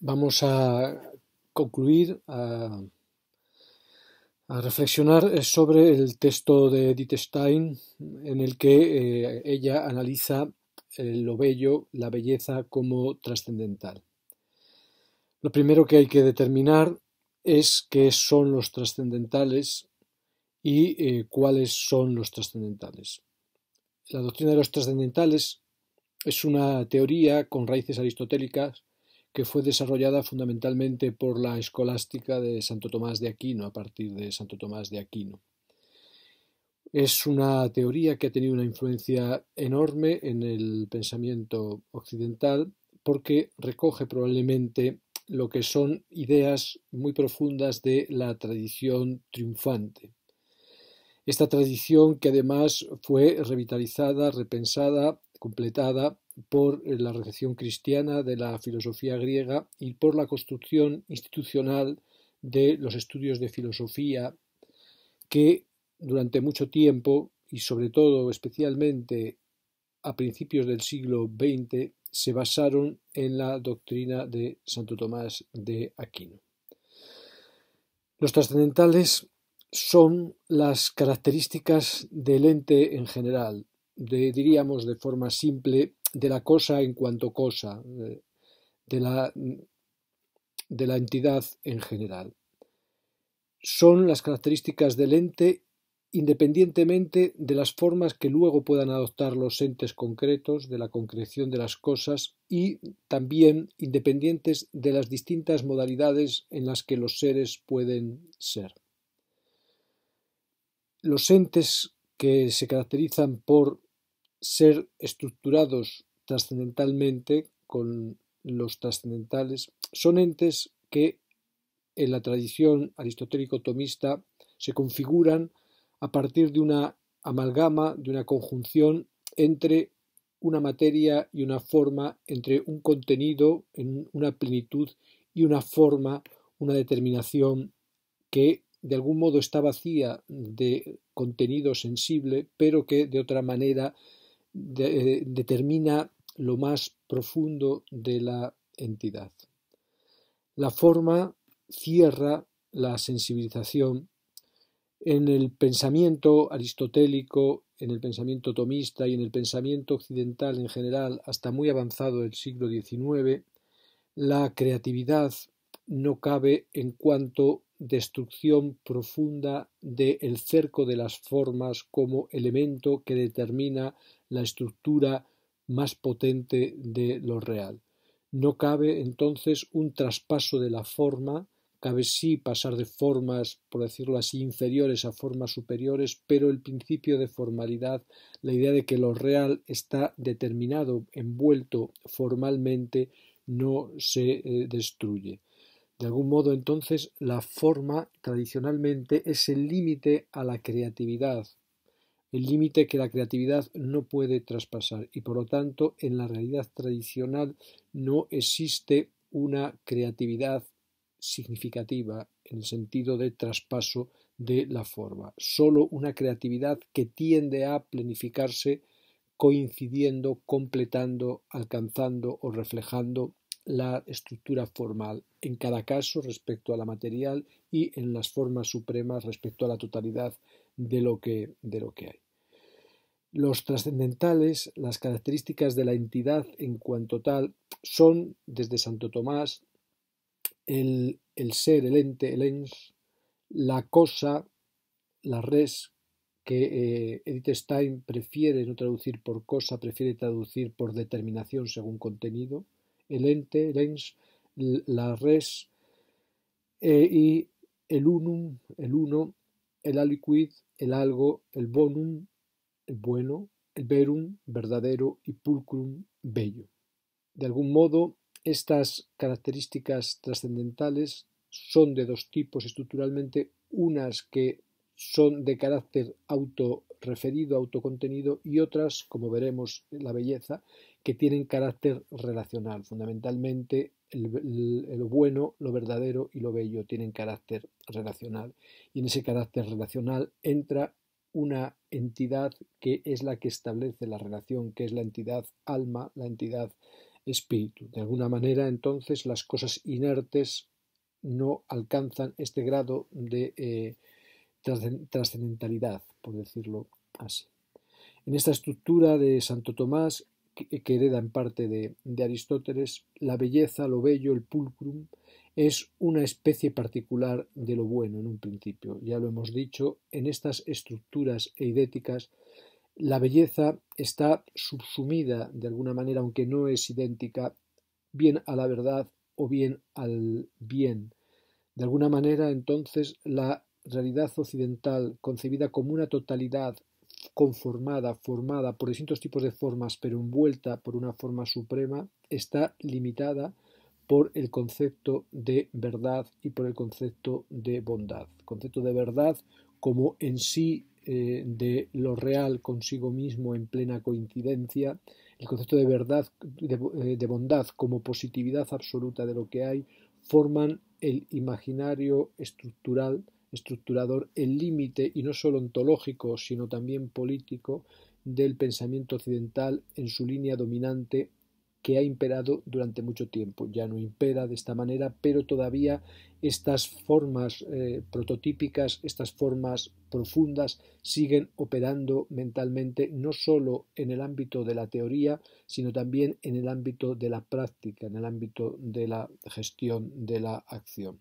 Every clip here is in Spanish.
vamos a concluir, a, reflexionar sobre el texto de Edith Stein en el que eh, ella analiza eh, lo bello, la belleza como trascendental. Lo primero que hay que determinar es qué son los trascendentales y eh, cuáles son los trascendentales. La doctrina de los trascendentales es una teoría con raíces aristotélicas que fue desarrollada fundamentalmente por la escolástica de Santo Tomás de Aquino, a partir de Santo Tomás de Aquino. Es una teoría que ha tenido una influencia enorme en el pensamiento occidental porque recoge probablemente lo que son ideas muy profundas de la tradición triunfante. Esta tradición que además fue revitalizada, repensada completada por eh, la recepción cristiana de la filosofía griega y por la construcción institucional de los estudios de filosofía que durante mucho tiempo y sobre todo especialmente a principios del siglo XX se basaron en la doctrina de Santo Tomás de Aquino. Los trascendentales son las características del ente en general, diríamos de forma simple, de la cosa en cuanto cosa, de, la, de la entidad en general. Son las características del ente independientemente de las formas que luego puedan adoptar los entes concretos, de la concreción de las cosas y también independientes de las distintas modalidades en las que los seres pueden ser. Los entes que se caracterizan por ser estructurados trascendentalmente con los trascendentales, son entes que en la tradición aristotélico-tomista se configuran a partir de una amalgama, de una conjunción entre una materia y una forma, entre un contenido en una plenitud y una forma, una determinación que de algún modo está vacía de contenido sensible, pero que de otra manera eh, determina lo más profundo de la entidad. La forma cierra la sensibilización en el pensamiento aristotélico, en el pensamiento tomista y en el pensamiento occidental en general, hasta muy avanzado del siglo XIX, la creatividad no cabe en cuanto destrucción profunda del cerco de las formas como elemento que determina la estructura más potente de lo real. No cabe entonces un traspaso de la forma, cabe sí pasar de formas, por decirlo así, inferiores a formas superiores, pero el principio de formalidad, la idea de que lo real está determinado, envuelto formalmente, no se eh, destruye. De algún modo, entonces, la forma tradicionalmente es el límite a la creatividad, el límite que la creatividad no puede traspasar y por lo tanto en la realidad tradicional no existe una creatividad significativa en el sentido de traspaso de la forma, solo una creatividad que tiende a planificarse coincidiendo, completando, alcanzando o reflejando la estructura formal, en cada caso respecto a la material y en las formas supremas respecto a la totalidad de lo que, de lo que hay. Los trascendentales, las características de la entidad en cuanto tal, son, desde Santo Tomás, el, ser, el ente, el ens, la cosa, la res, que eh, Edith Stein prefiere no traducir por cosa, prefiere traducir por determinación según contenido, el ente, el ens, la res eh, y el unum, el uno, el aliquid, el algo, el bonum, el bueno, el verum, verdadero y pulcrum, bello. De algún modo, estas características trascendentales son de dos tipos estructuralmente, unas que son de carácter autorreferido, autocontenido, y otras, como veremos, la belleza, que tienen carácter relacional. Fundamentalmente, el, lo bueno, lo verdadero y lo bello tienen carácter relacional. Y en ese carácter relacional entra una entidad que es la que establece la relación, que es la entidad alma, la entidad espíritu. De alguna manera, entonces, las cosas inertes no alcanzan este grado de eh, trascendentalidad, por decirlo así. En esta estructura de Santo Tomás que, eh, hereda en parte de, de Aristóteles, la belleza, lo bello, el pulcrum, es una especie particular de lo bueno en un principio. Ya lo hemos dicho, en estas estructuras eidéticas la belleza está subsumida de alguna manera, aunque no es idéntica, bien a la verdad o bien al bien. De alguna manera, entonces, la realidad occidental, concebida como una totalidad conformada, formada por distintos tipos de formas, pero envuelta por una forma suprema, está limitada por el concepto de verdad y por el concepto de bondad. El concepto de verdad como en sí eh, de lo real consigo mismo en plena coincidencia, el concepto de verdad, de eh, bondad como positividad absoluta de lo que hay, forman el imaginario estructural estructurador el límite, y no solo ontológico, sino también político, del pensamiento occidental en su línea dominante que ha imperado durante mucho tiempo. Ya no impera de esta manera, pero todavía estas formas eh, prototípicas, estas formas profundas, siguen operando mentalmente no solo en el ámbito de la teoría, sino también en el ámbito de la práctica, en el ámbito de la gestión de la acción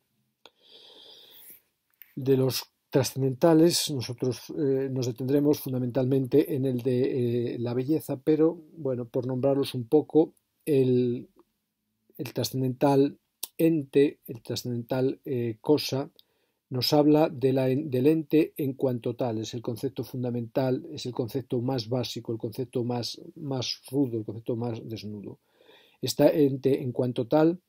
de los trascendentales, nosotros eh, nos detendremos fundamentalmente en el de eh, la belleza, pero bueno, por nombrarlos un poco, el, trascendental ente, el trascendental eh, cosa, nos habla de del ente en cuanto tal, es el concepto fundamental, es el concepto más básico, el concepto más, más rudo, el concepto más desnudo. Esta ente en cuanto tal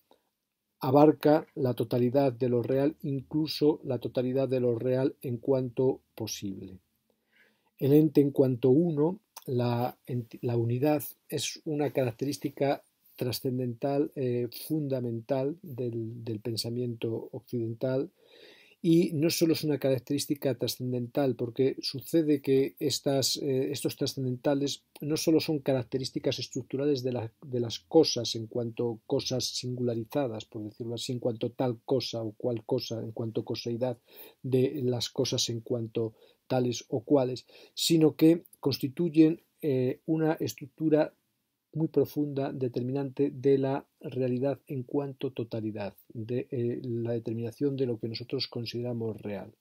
abarca la totalidad de lo real, incluso la totalidad de lo real en cuanto posible. El ente en cuanto uno, la, unidad, es una característica trascendental, eh, fundamental del pensamiento occidental y no solo es una característica trascendental, porque sucede que eh, estos trascendentales no solo son características estructurales de, las cosas en cuanto cosas singularizadas, por decirlo así, en cuanto tal cosa o cual cosa, en cuanto coseidad de las cosas en cuanto tales o cuales, sino que constituyen eh, una estructura muy profunda determinante de la realidad en cuanto totalidad, de eh, la determinación de lo que nosotros consideramos real.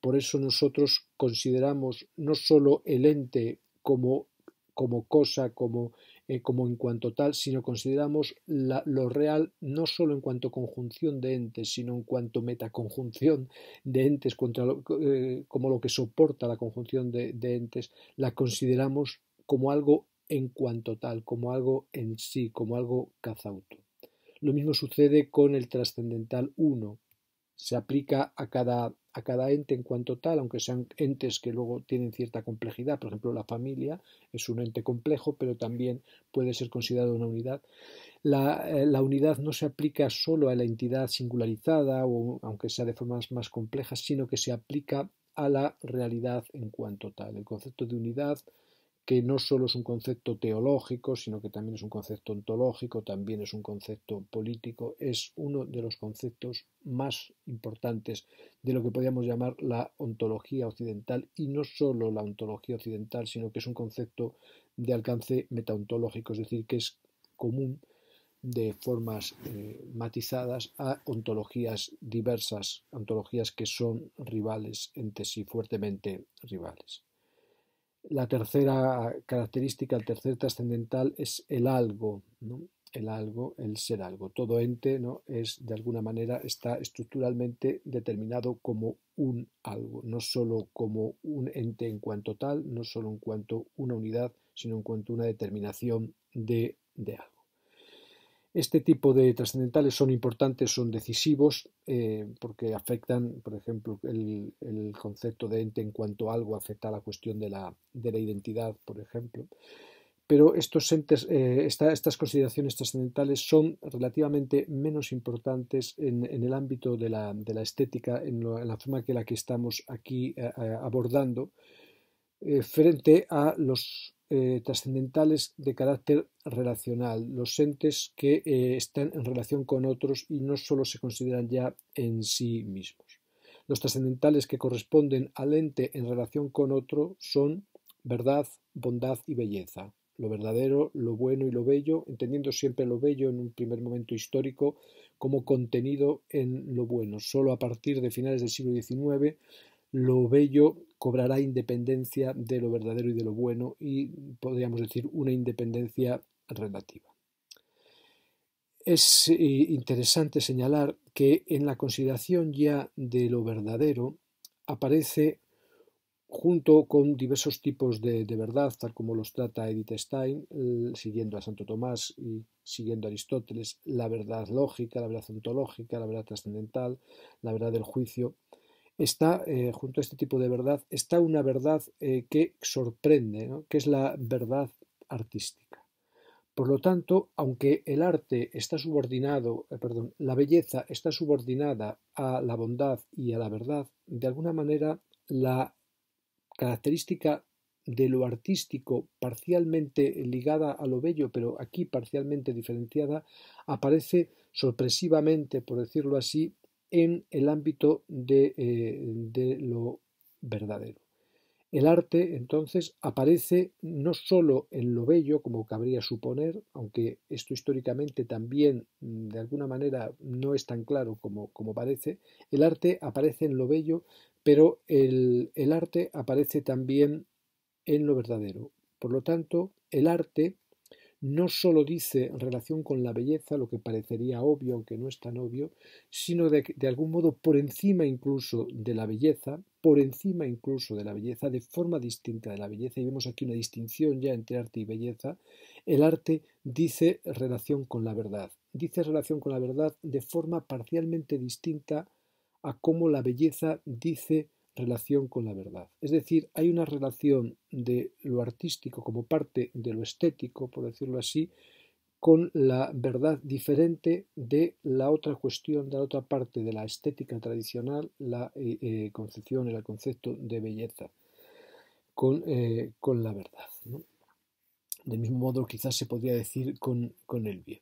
Por eso nosotros consideramos no sólo el ente como, cosa, eh, como, en cuanto tal, sino consideramos lo real no sólo en cuanto conjunción de entes, sino en cuanto metaconjunción de entes, eh, como lo que soporta la conjunción de, de entes, la consideramos como algo en cuanto tal, como algo en sí, como algo cazauto. Lo mismo sucede con el trascendental uno. Se aplica a cada, a cada ente en cuanto tal, aunque sean entes que luego tienen cierta complejidad. Por ejemplo, la familia es un ente complejo, pero también puede ser considerado una unidad. La, eh, la, unidad no se aplica solo a la entidad singularizada, o, aunque sea de formas más complejas, sino que se aplica a la realidad en cuanto tal. El concepto de unidad que no solo es un concepto teológico, sino que también es un concepto ontológico, también es un concepto político, es uno de los conceptos más importantes de lo que podríamos llamar la ontología occidental, y no solo la ontología occidental, sino que es un concepto de alcance metaontológico, es decir, que es común de formas eh, matizadas a ontologías diversas, ontologías que son rivales entre sí, fuertemente rivales. La tercera característica, el tercer trascendental es el algo, el algo, el ser algo. Todo ente ¿no? es, de alguna manera, está estructuralmente determinado como un algo, no solo como un ente en cuanto tal, no solo en cuanto una unidad, sino en cuanto una determinación de, de algo. Este tipo de trascendentales son importantes, son decisivos, eh, porque afectan, por ejemplo, el, concepto de ente en cuanto a algo afecta a la cuestión de la, identidad, por ejemplo. Pero estos eh, estas consideraciones trascendentales son relativamente menos importantes en, el ámbito de la, estética, en, la forma que la que estamos aquí eh, abordando, frente a los eh, trascendentales de carácter relacional, los entes que eh, están en relación con otros y no sólo se consideran ya en sí mismos. Los trascendentales que corresponden al ente en relación con otro son verdad, bondad y belleza. Lo verdadero, lo bueno y lo bello, entendiendo siempre lo bello en un primer momento histórico como contenido en lo bueno. Solo a partir de finales del siglo XIX lo bello cobrará independencia de lo verdadero y de lo bueno y podríamos decir una independencia relativa. Es eh, interesante señalar que en la consideración ya de lo verdadero aparece junto con diversos tipos de, verdad, tal como los trata Edith Stein, siguiendo a Santo Tomás y siguiendo a Aristóteles, la verdad lógica, la verdad ontológica, la verdad trascendental, la verdad del juicio, está, eh, junto a este tipo de verdad, está una verdad eh, que sorprende, que es la verdad artística. Por lo tanto, aunque el arte está subordinado, eh, perdón, la belleza está subordinada a la bondad y a la verdad, de alguna manera la característica de lo artístico parcialmente ligada a lo bello, pero aquí parcialmente diferenciada, aparece sorpresivamente, por decirlo así, en el ámbito eh, de, lo verdadero. El arte, entonces, aparece no sólo en lo bello, como cabría suponer, aunque esto históricamente también, mm, de alguna manera, no es tan claro como, parece, el arte aparece en lo bello, pero el arte aparece también en lo verdadero. Por lo tanto, el arte no solo dice relación con la belleza lo que parecería obvio, aunque no es tan obvio, sino de, de algún modo por encima incluso de la belleza, por encima incluso de la belleza, de forma distinta de la belleza, y vemos aquí una distinción ya entre arte y belleza, el arte dice relación con la verdad, dice relación con la verdad de forma parcialmente distinta a cómo la belleza dice relación con la verdad. Es decir, hay una relación de lo artístico como parte de lo estético, por decirlo así, con la verdad diferente de la otra cuestión, de la otra parte de la estética tradicional, la eh, eh, concepción, el concepto de belleza eh, con, la verdad. ¿no? Del mismo modo, quizás se podría decir con, el bien.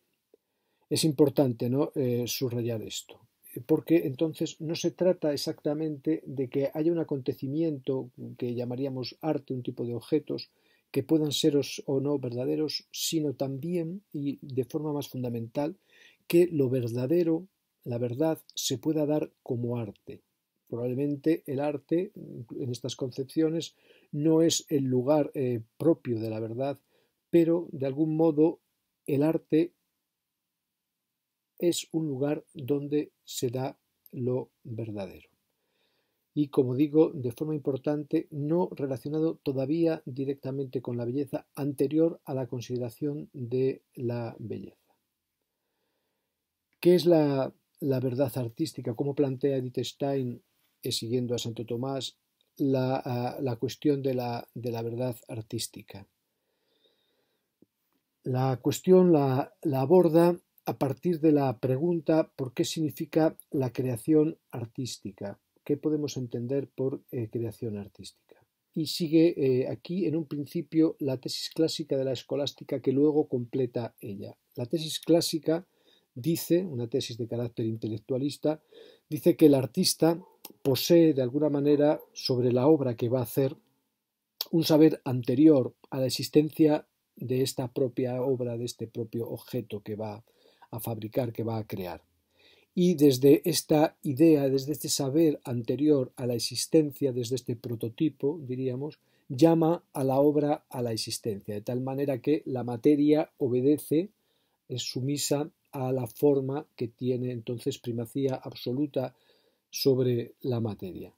Es importante ¿no? subrayar esto, porque entonces no se trata exactamente de que haya un acontecimiento que llamaríamos arte, un tipo de objetos, que puedan ser o no verdaderos, sino también, y de forma más fundamental, que lo verdadero, la verdad, se pueda dar como arte. Probablemente el arte, en estas concepciones, no es el lugar eh, propio de la verdad, pero de algún modo el arte es un lugar donde se da lo verdadero. Y como digo, de forma importante, no relacionado todavía directamente con la belleza, anterior a la consideración de la belleza. ¿Qué es la, la verdad artística? ¿Cómo plantea Edith Stein, eh, siguiendo a Santo Tomás, la, cuestión de la, de la verdad artística? La cuestión la, la, aborda a partir de la pregunta por qué significa la creación artística. ¿Qué podemos entender por eh, creación artística? Y sigue eh, aquí en un principio la tesis clásica de la escolástica que luego completa ella. La tesis clásica dice, una tesis de carácter intelectualista, dice que el artista posee de alguna manera sobre la obra que va a hacer un saber anterior a la existencia de esta propia obra, de este propio objeto que va a, a fabricar, que va a crear. Y desde esta idea, desde este saber anterior a la existencia, desde este prototipo, diríamos, llama a la obra a la existencia, de tal manera que la materia obedece, es sumisa a la forma que tiene entonces primacía absoluta sobre la materia.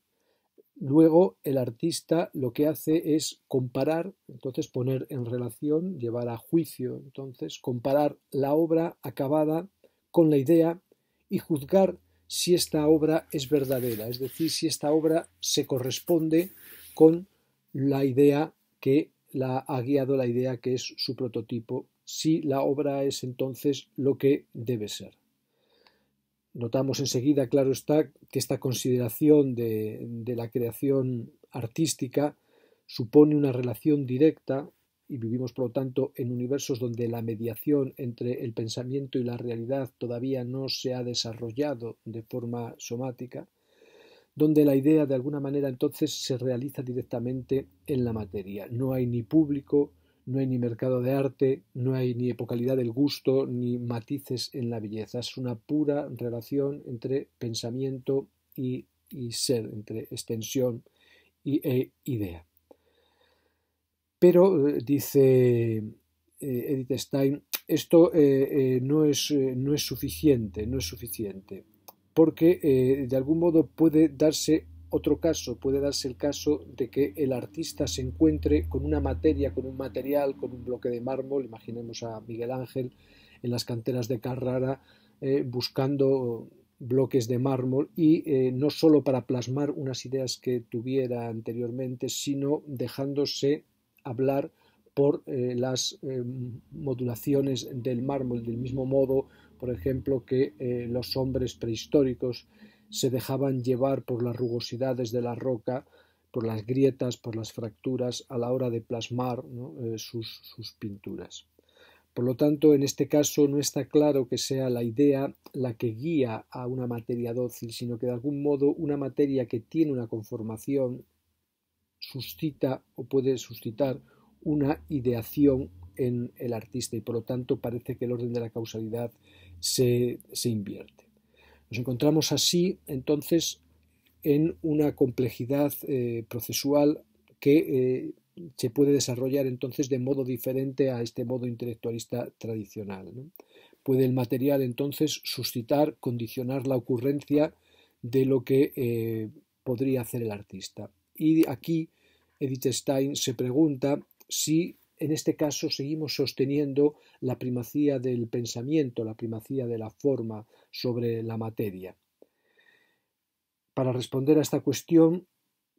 Luego el artista lo que hace es comparar, entonces poner en relación, llevar a juicio, entonces comparar la obra acabada con la idea y juzgar si esta obra es verdadera, es decir, si esta obra se corresponde con la idea que la ha guiado, la idea que es su prototipo, si la obra es entonces lo que debe ser. Notamos enseguida, claro está, que esta consideración de, la creación artística supone una relación directa y vivimos, por lo tanto, en universos donde la mediación entre el pensamiento y la realidad todavía no se ha desarrollado de forma somática, donde la idea de alguna manera entonces se realiza directamente en la materia. No hay ni público, no hay ni mercado de arte, no hay ni epocalidad del gusto, ni matices en la belleza. Es una pura relación entre pensamiento y, ser, entre extensión y, e idea. Pero, eh, dice eh, Edith Stein, esto eh, no, es, no es suficiente, no es suficiente, porque de algún modo puede darse otro caso puede darse el caso de que el artista se encuentre con una materia, con un material, con un bloque de mármol, imaginemos a Miguel Ángel en las canteras de Carrara eh, buscando bloques de mármol y eh, no sólo para plasmar unas ideas que tuviera anteriormente, sino dejándose hablar por eh, las modulaciones del mármol, del mismo modo, por ejemplo, que los hombres prehistóricos se dejaban llevar por las rugosidades de la roca, por las grietas, por las fracturas a la hora de plasmar eh, sus, pinturas. Por lo tanto, en este caso no está claro que sea la idea la que guía a una materia dócil, sino que de algún modo una materia que tiene una conformación suscita o puede suscitar una ideación en el artista y por lo tanto parece que el orden de la causalidad se invierte. Nos encontramos así, entonces, en una complejidad eh, procesual que eh, se puede desarrollar entonces de modo diferente a este modo intelectualista tradicional. Puede el material entonces suscitar, condicionar la ocurrencia de lo que eh, podría hacer el artista. Y aquí Edith Stein se pregunta si en este caso seguimos sosteniendo la primacía del pensamiento, la primacía de la forma sobre la materia. Para responder a esta cuestión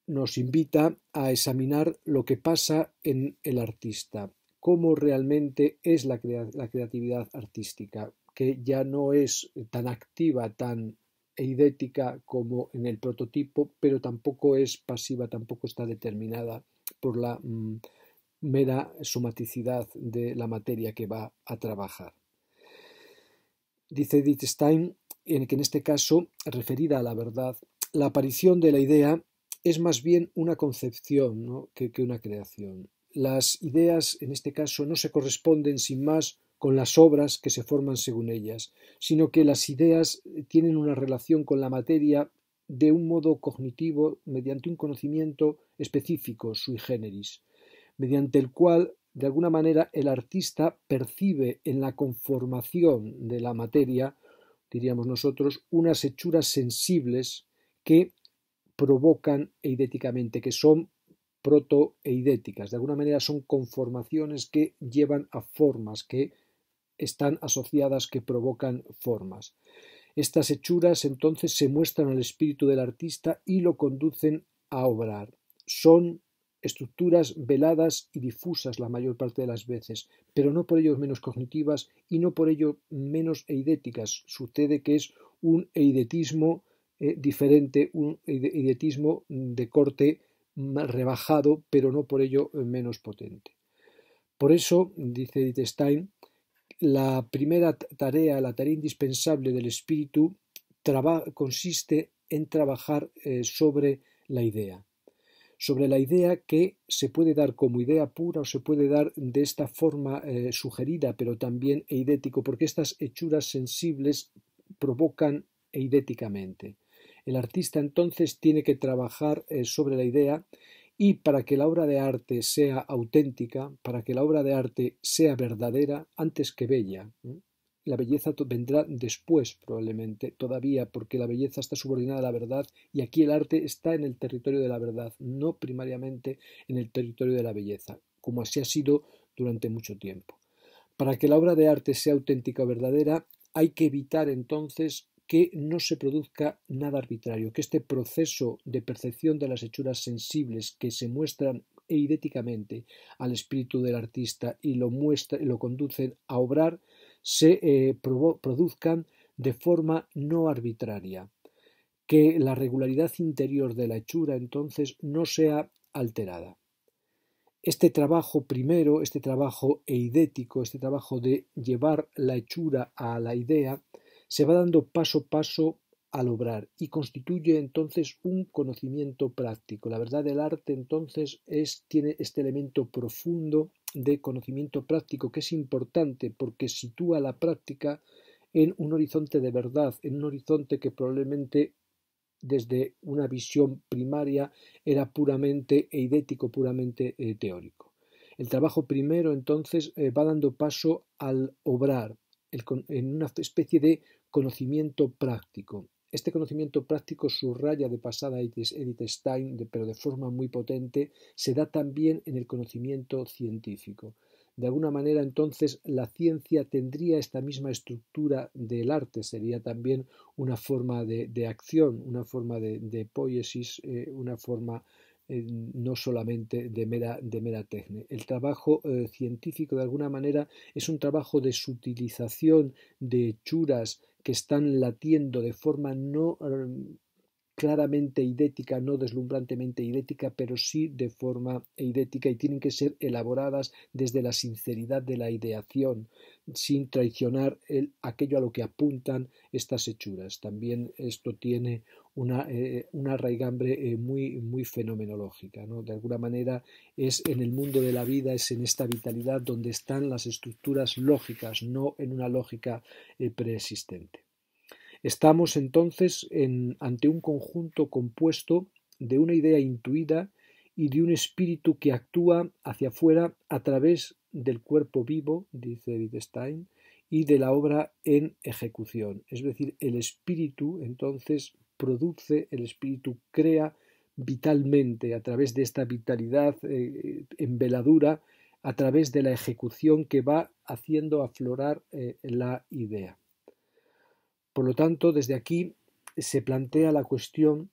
nos invita a examinar lo que pasa en el artista, cómo realmente es la, creatividad artística, que ya no es tan activa, tan eidética como en el prototipo, pero tampoco es pasiva, tampoco está determinada por la... Mm, mera somaticidad de la materia que va a trabajar. Dice Edith en que en este caso, referida a la verdad, la aparición de la idea es más bien una concepción que, que una creación. Las ideas, en este caso, no se corresponden sin más con las obras que se forman según ellas, sino que las ideas tienen una relación con la materia de un modo cognitivo mediante un conocimiento específico sui generis mediante el cual, de alguna manera, el artista percibe en la conformación de la materia, diríamos nosotros, unas hechuras sensibles que provocan eidéticamente, que son protoeidéticas. De alguna manera son conformaciones que llevan a formas, que están asociadas, que provocan formas. Estas hechuras entonces se muestran al espíritu del artista y lo conducen a obrar. Son estructuras veladas y difusas la mayor parte de las veces, pero no por ello menos cognitivas y no por ello menos eidéticas. Sucede que es un eidetismo eh, diferente, un eidetismo de corte rebajado, pero no por ello eh, menos potente. Por eso, dice Edith la primera tarea, la tarea indispensable del espíritu, consiste en trabajar eh, sobre la idea sobre la idea que se puede dar como idea pura o se puede dar de esta forma eh, sugerida, pero también eidético, porque estas hechuras sensibles provocan eidéticamente. El artista entonces tiene que trabajar eh, sobre la idea y para que la obra de arte sea auténtica, para que la obra de arte sea verdadera, antes que bella, la belleza vendrá después probablemente, todavía, porque la belleza está subordinada a la verdad y aquí el arte está en el territorio de la verdad, no primariamente en el territorio de la belleza, como así ha sido durante mucho tiempo. Para que la obra de arte sea auténtica o verdadera, hay que evitar entonces que no se produzca nada arbitrario, que este proceso de percepción de las hechuras sensibles que se muestran eidéticamente al espíritu del artista y lo, muestra, lo conducen a obrar se eh, produzcan de forma no arbitraria, que la regularidad interior de la hechura entonces no sea alterada. Este trabajo primero, este trabajo eidético, este trabajo de llevar la hechura a la idea, se va dando paso a paso al obrar y constituye entonces un conocimiento práctico. La verdad del arte entonces es, tiene este elemento profundo de conocimiento práctico que es importante porque sitúa la práctica en un horizonte de verdad, en un horizonte que probablemente desde una visión primaria era puramente eidético, puramente eh, teórico. El trabajo primero entonces eh, va dando paso al obrar, en una especie de conocimiento práctico. Este conocimiento práctico subraya de pasada Edith Stein, pero de forma muy potente, se da también en el conocimiento científico. De alguna manera, entonces, la ciencia tendría esta misma estructura del arte, sería también una forma de, acción, una forma de, de poiesis, eh, una forma eh, no solamente de mera, de tecne. El trabajo eh, científico, de alguna manera, es un trabajo de sutilización de hechuras, que están latiendo de forma no mm, claramente idética, no deslumbrantemente idética, pero sí de forma idética y tienen que ser elaboradas desde la sinceridad de la ideación, sin traicionar aquello a lo que apuntan estas hechuras. También esto tiene una, eh, raigambre eh, muy, fenomenológica. De alguna manera es en el mundo de la vida, es en esta vitalidad donde están las estructuras lógicas, no en una lógica eh, preexistente. Estamos entonces ante un conjunto compuesto de una idea intuida y de un espíritu que actúa hacia afuera a través del cuerpo vivo, dice Wittgenstein, y de la obra en ejecución. Es decir, el espíritu entonces produce, el espíritu crea vitalmente a través de esta vitalidad eh, eh, en veladura, a través de la ejecución que va haciendo aflorar eh, la idea. Por lo tanto, desde aquí se plantea la cuestión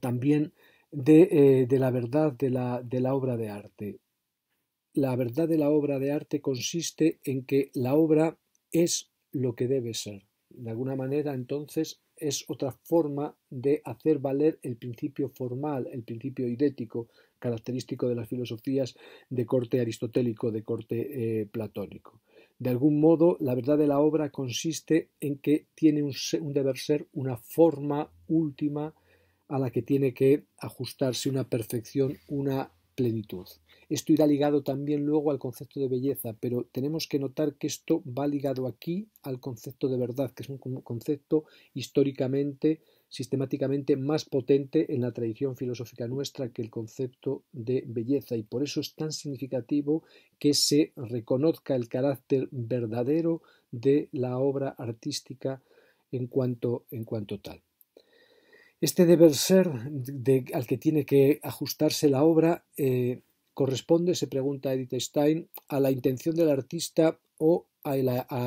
también de, eh, la verdad de la, obra de arte. La verdad de la obra de arte consiste en que la obra es lo que debe ser. De alguna manera, entonces, es otra forma de hacer valer el principio formal, el principio idético, característico de las filosofías de corte aristotélico, de corte eh, platónico. De algún modo, la verdad de la obra consiste en que tiene un, deber ser una forma última a la que tiene que ajustarse una perfección, una plenitud. Esto irá ligado también luego al concepto de belleza, pero tenemos que notar que esto va ligado aquí al concepto de verdad, que es un concepto históricamente sistemáticamente más potente en la tradición filosófica nuestra que el concepto de belleza y por eso es tan significativo que se reconozca el carácter verdadero de la obra artística en cuanto, en cuanto tal. Este deber ser al que tiene que ajustarse la obra eh, corresponde, se pregunta Edith Stein, a la intención del artista o a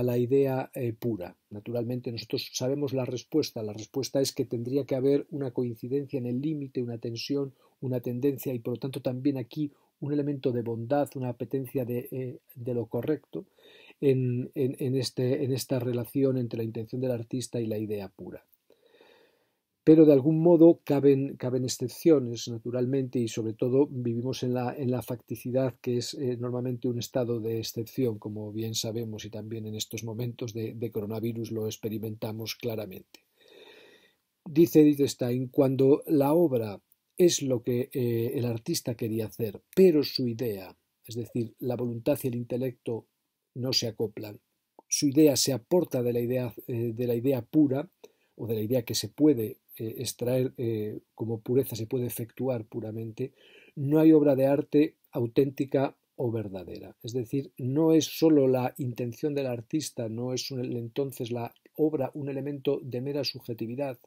la, idea eh, pura. Naturalmente nosotros sabemos la respuesta. La respuesta es que tendría que haber una coincidencia en el límite, una tensión, una tendencia y por lo tanto también aquí un elemento de bondad, una apetencia de, eh, lo correcto este, en esta relación entre la intención del artista y la idea pura pero de algún modo caben, excepciones, naturalmente, y sobre todo vivimos en la, facticidad que es eh, normalmente un estado de excepción, como bien sabemos, y también en estos momentos de, coronavirus lo experimentamos claramente. Dice Edith Stein, cuando la obra es lo que eh, el artista quería hacer, pero su idea, es decir, la voluntad y el intelecto no se acoplan, su idea se aporta de la idea eh, pura, o de la idea que se puede eh, extraer eh, como pureza, se puede efectuar puramente, no hay obra de arte auténtica o verdadera. Es decir, no es sólo la intención del artista, no es entonces la obra un elemento de mera subjetividad,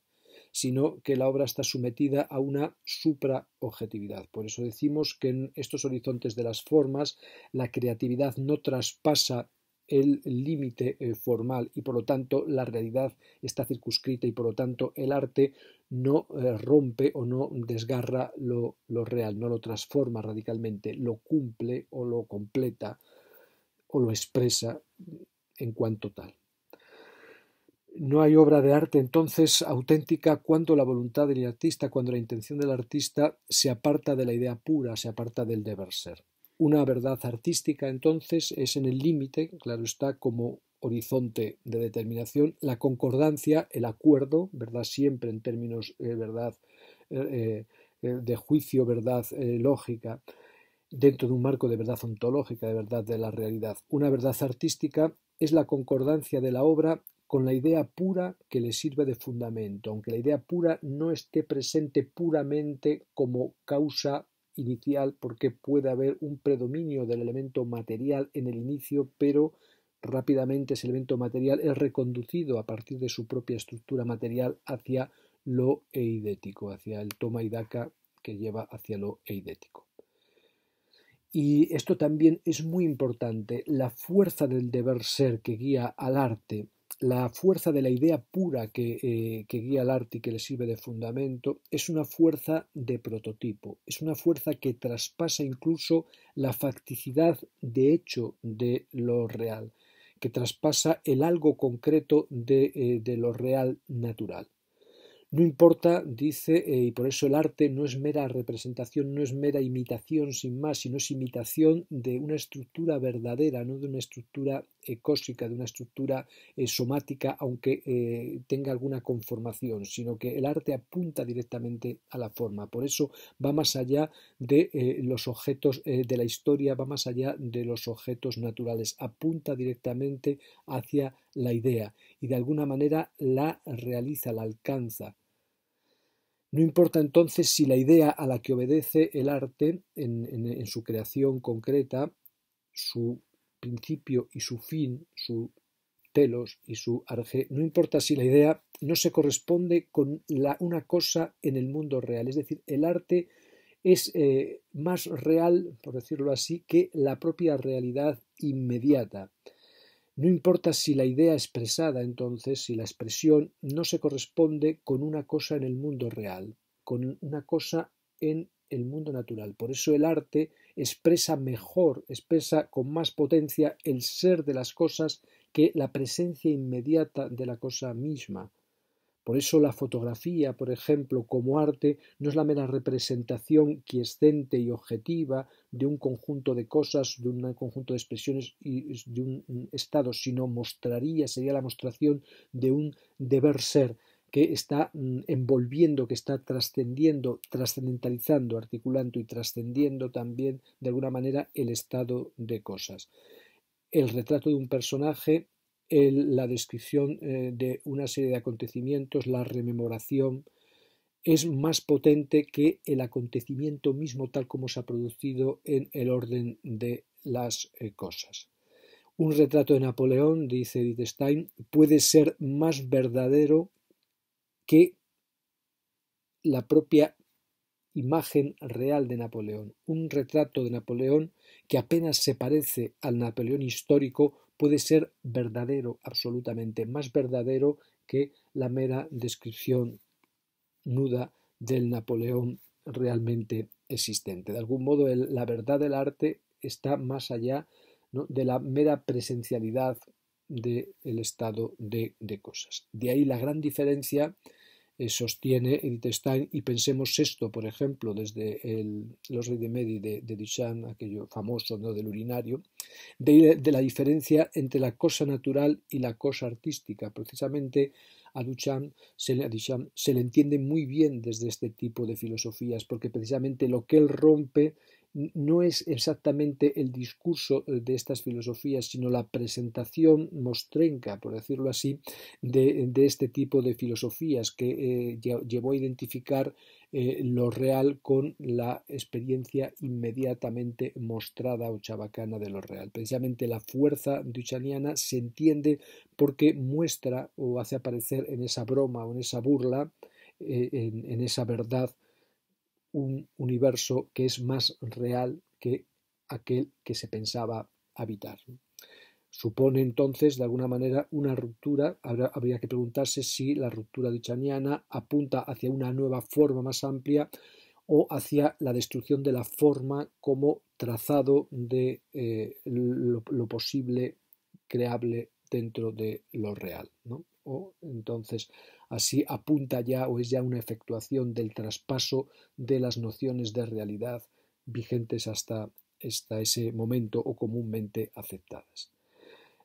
sino que la obra está sometida a una supraobjetividad. Por eso decimos que en estos horizontes de las formas la creatividad no traspasa el límite formal y por lo tanto la realidad está circunscrita y por lo tanto el arte no eh, rompe o no desgarra lo, real, no lo transforma radicalmente, lo cumple o lo completa o lo expresa en cuanto tal. No hay obra de arte entonces auténtica cuando la voluntad del artista, cuando la intención del artista se aparta de la idea pura, se aparta del deber ser. Una verdad artística, entonces, es en el límite, claro está, como horizonte de determinación, la concordancia, el acuerdo, ¿verdad? Siempre en términos, de eh, ¿verdad? Eh, eh, de juicio, ¿verdad? lógica, dentro de un marco de verdad ontológica, de verdad de la realidad. Una verdad artística es la concordancia de la obra con la idea pura que le sirve de fundamento, aunque la idea pura no esté presente puramente como causa inicial porque puede haber un predominio del elemento material en el inicio, pero rápidamente ese elemento material es reconducido a partir de su propia estructura material hacia lo eidético, hacia el toma y daca que lleva hacia lo eidético. Y esto también es muy importante, la fuerza del deber ser que guía al arte la fuerza de la idea pura que, eh, guía el arte y que le sirve de fundamento es una fuerza de prototipo, es una fuerza que traspasa incluso la facticidad de hecho de lo real, que traspasa el algo concreto de, eh, lo real natural. No importa, dice, eh, y por eso el arte no es mera representación, no es mera imitación sin más, sino es imitación de una estructura verdadera, no de una estructura eh, de una estructura eh, somática, aunque eh, tenga alguna conformación, sino que el arte apunta directamente a la forma. Por eso va más allá de los objetos de la historia, va más allá de los objetos naturales, apunta directamente hacia la idea y de alguna manera la realiza, la alcanza. No importa entonces si la idea a la que obedece el arte en, en su creación concreta, su principio y su fin, su telos y su arge, no importa si la idea no se corresponde con la, una cosa en el mundo real. Es decir, el arte es eh, más real, por decirlo así, que la propia realidad inmediata. No importa si la idea expresada entonces, si la expresión no se corresponde con una cosa en el mundo real, con una cosa en el mundo natural. Por eso el arte expresa mejor, expresa con más potencia el ser de las cosas que la presencia inmediata de la cosa misma. Por eso la fotografía, por ejemplo, como arte, no es la mera representación quiescente y objetiva de un conjunto de cosas, de un conjunto de expresiones y de un estado, sino mostraría, sería la mostración de un deber ser, que está mm, envolviendo, que está trascendiendo, trascendentalizando, articulando y trascendiendo también de alguna manera el estado de cosas. El retrato de un personaje, la descripción eh, de una serie de acontecimientos, la rememoración, es más potente que el acontecimiento mismo tal como se ha producido en el orden de las eh, cosas. Un retrato de Napoleón, dice Edith Stein, puede ser más verdadero que la propia imagen real de Napoleón. Un retrato de Napoleón que apenas se parece al Napoleón histórico puede ser verdadero, absolutamente, más verdadero que la mera descripción nuda del Napoleón realmente existente. De algún modo, la verdad del arte está más allá de la mera presencialidad del estado de, cosas. De ahí la gran diferencia eh, sostiene Edith Stein y pensemos esto, por ejemplo, desde Los Reyes de Medi de, Duchamp, aquello famoso ¿no? del urinario, de, la diferencia entre la cosa natural y la cosa artística. Precisamente a a Duchamp, se le entiende muy bien desde este tipo de filosofías, porque precisamente lo que él rompe no es exactamente el discurso eh, de estas filosofías, sino la presentación mostrenca, por decirlo así, de, este tipo de filosofías que eh, llevó a identificar eh, lo real con la experiencia inmediatamente mostrada o chabacana de lo real. Precisamente la fuerza duchaniana se entiende porque muestra o hace aparecer en esa broma o en esa burla, en esa verdad, un universo que es más real que aquel que se pensaba habitar. Supone entonces, de alguna manera, una ruptura. habría que preguntarse si la ruptura Chaniana apunta hacia una nueva forma más amplia o hacia la destrucción de la forma como trazado de eh, lo, lo, posible creable dentro de lo real. ¿no? O entonces Así apunta ya o es ya una efectuación del traspaso de las nociones de realidad vigentes hasta, ese momento o comúnmente aceptadas.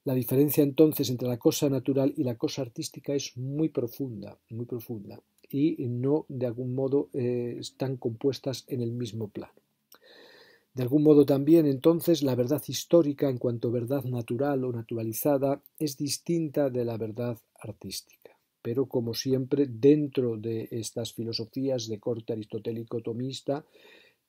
La diferencia entonces entre la cosa natural y la cosa artística es muy profunda, muy profunda, y no de algún modo eh, están compuestas en el mismo plano. De algún modo también entonces la verdad histórica en cuanto verdad natural o naturalizada es distinta de la verdad artística pero como siempre dentro de estas filosofías de corte aristotélico-tomista,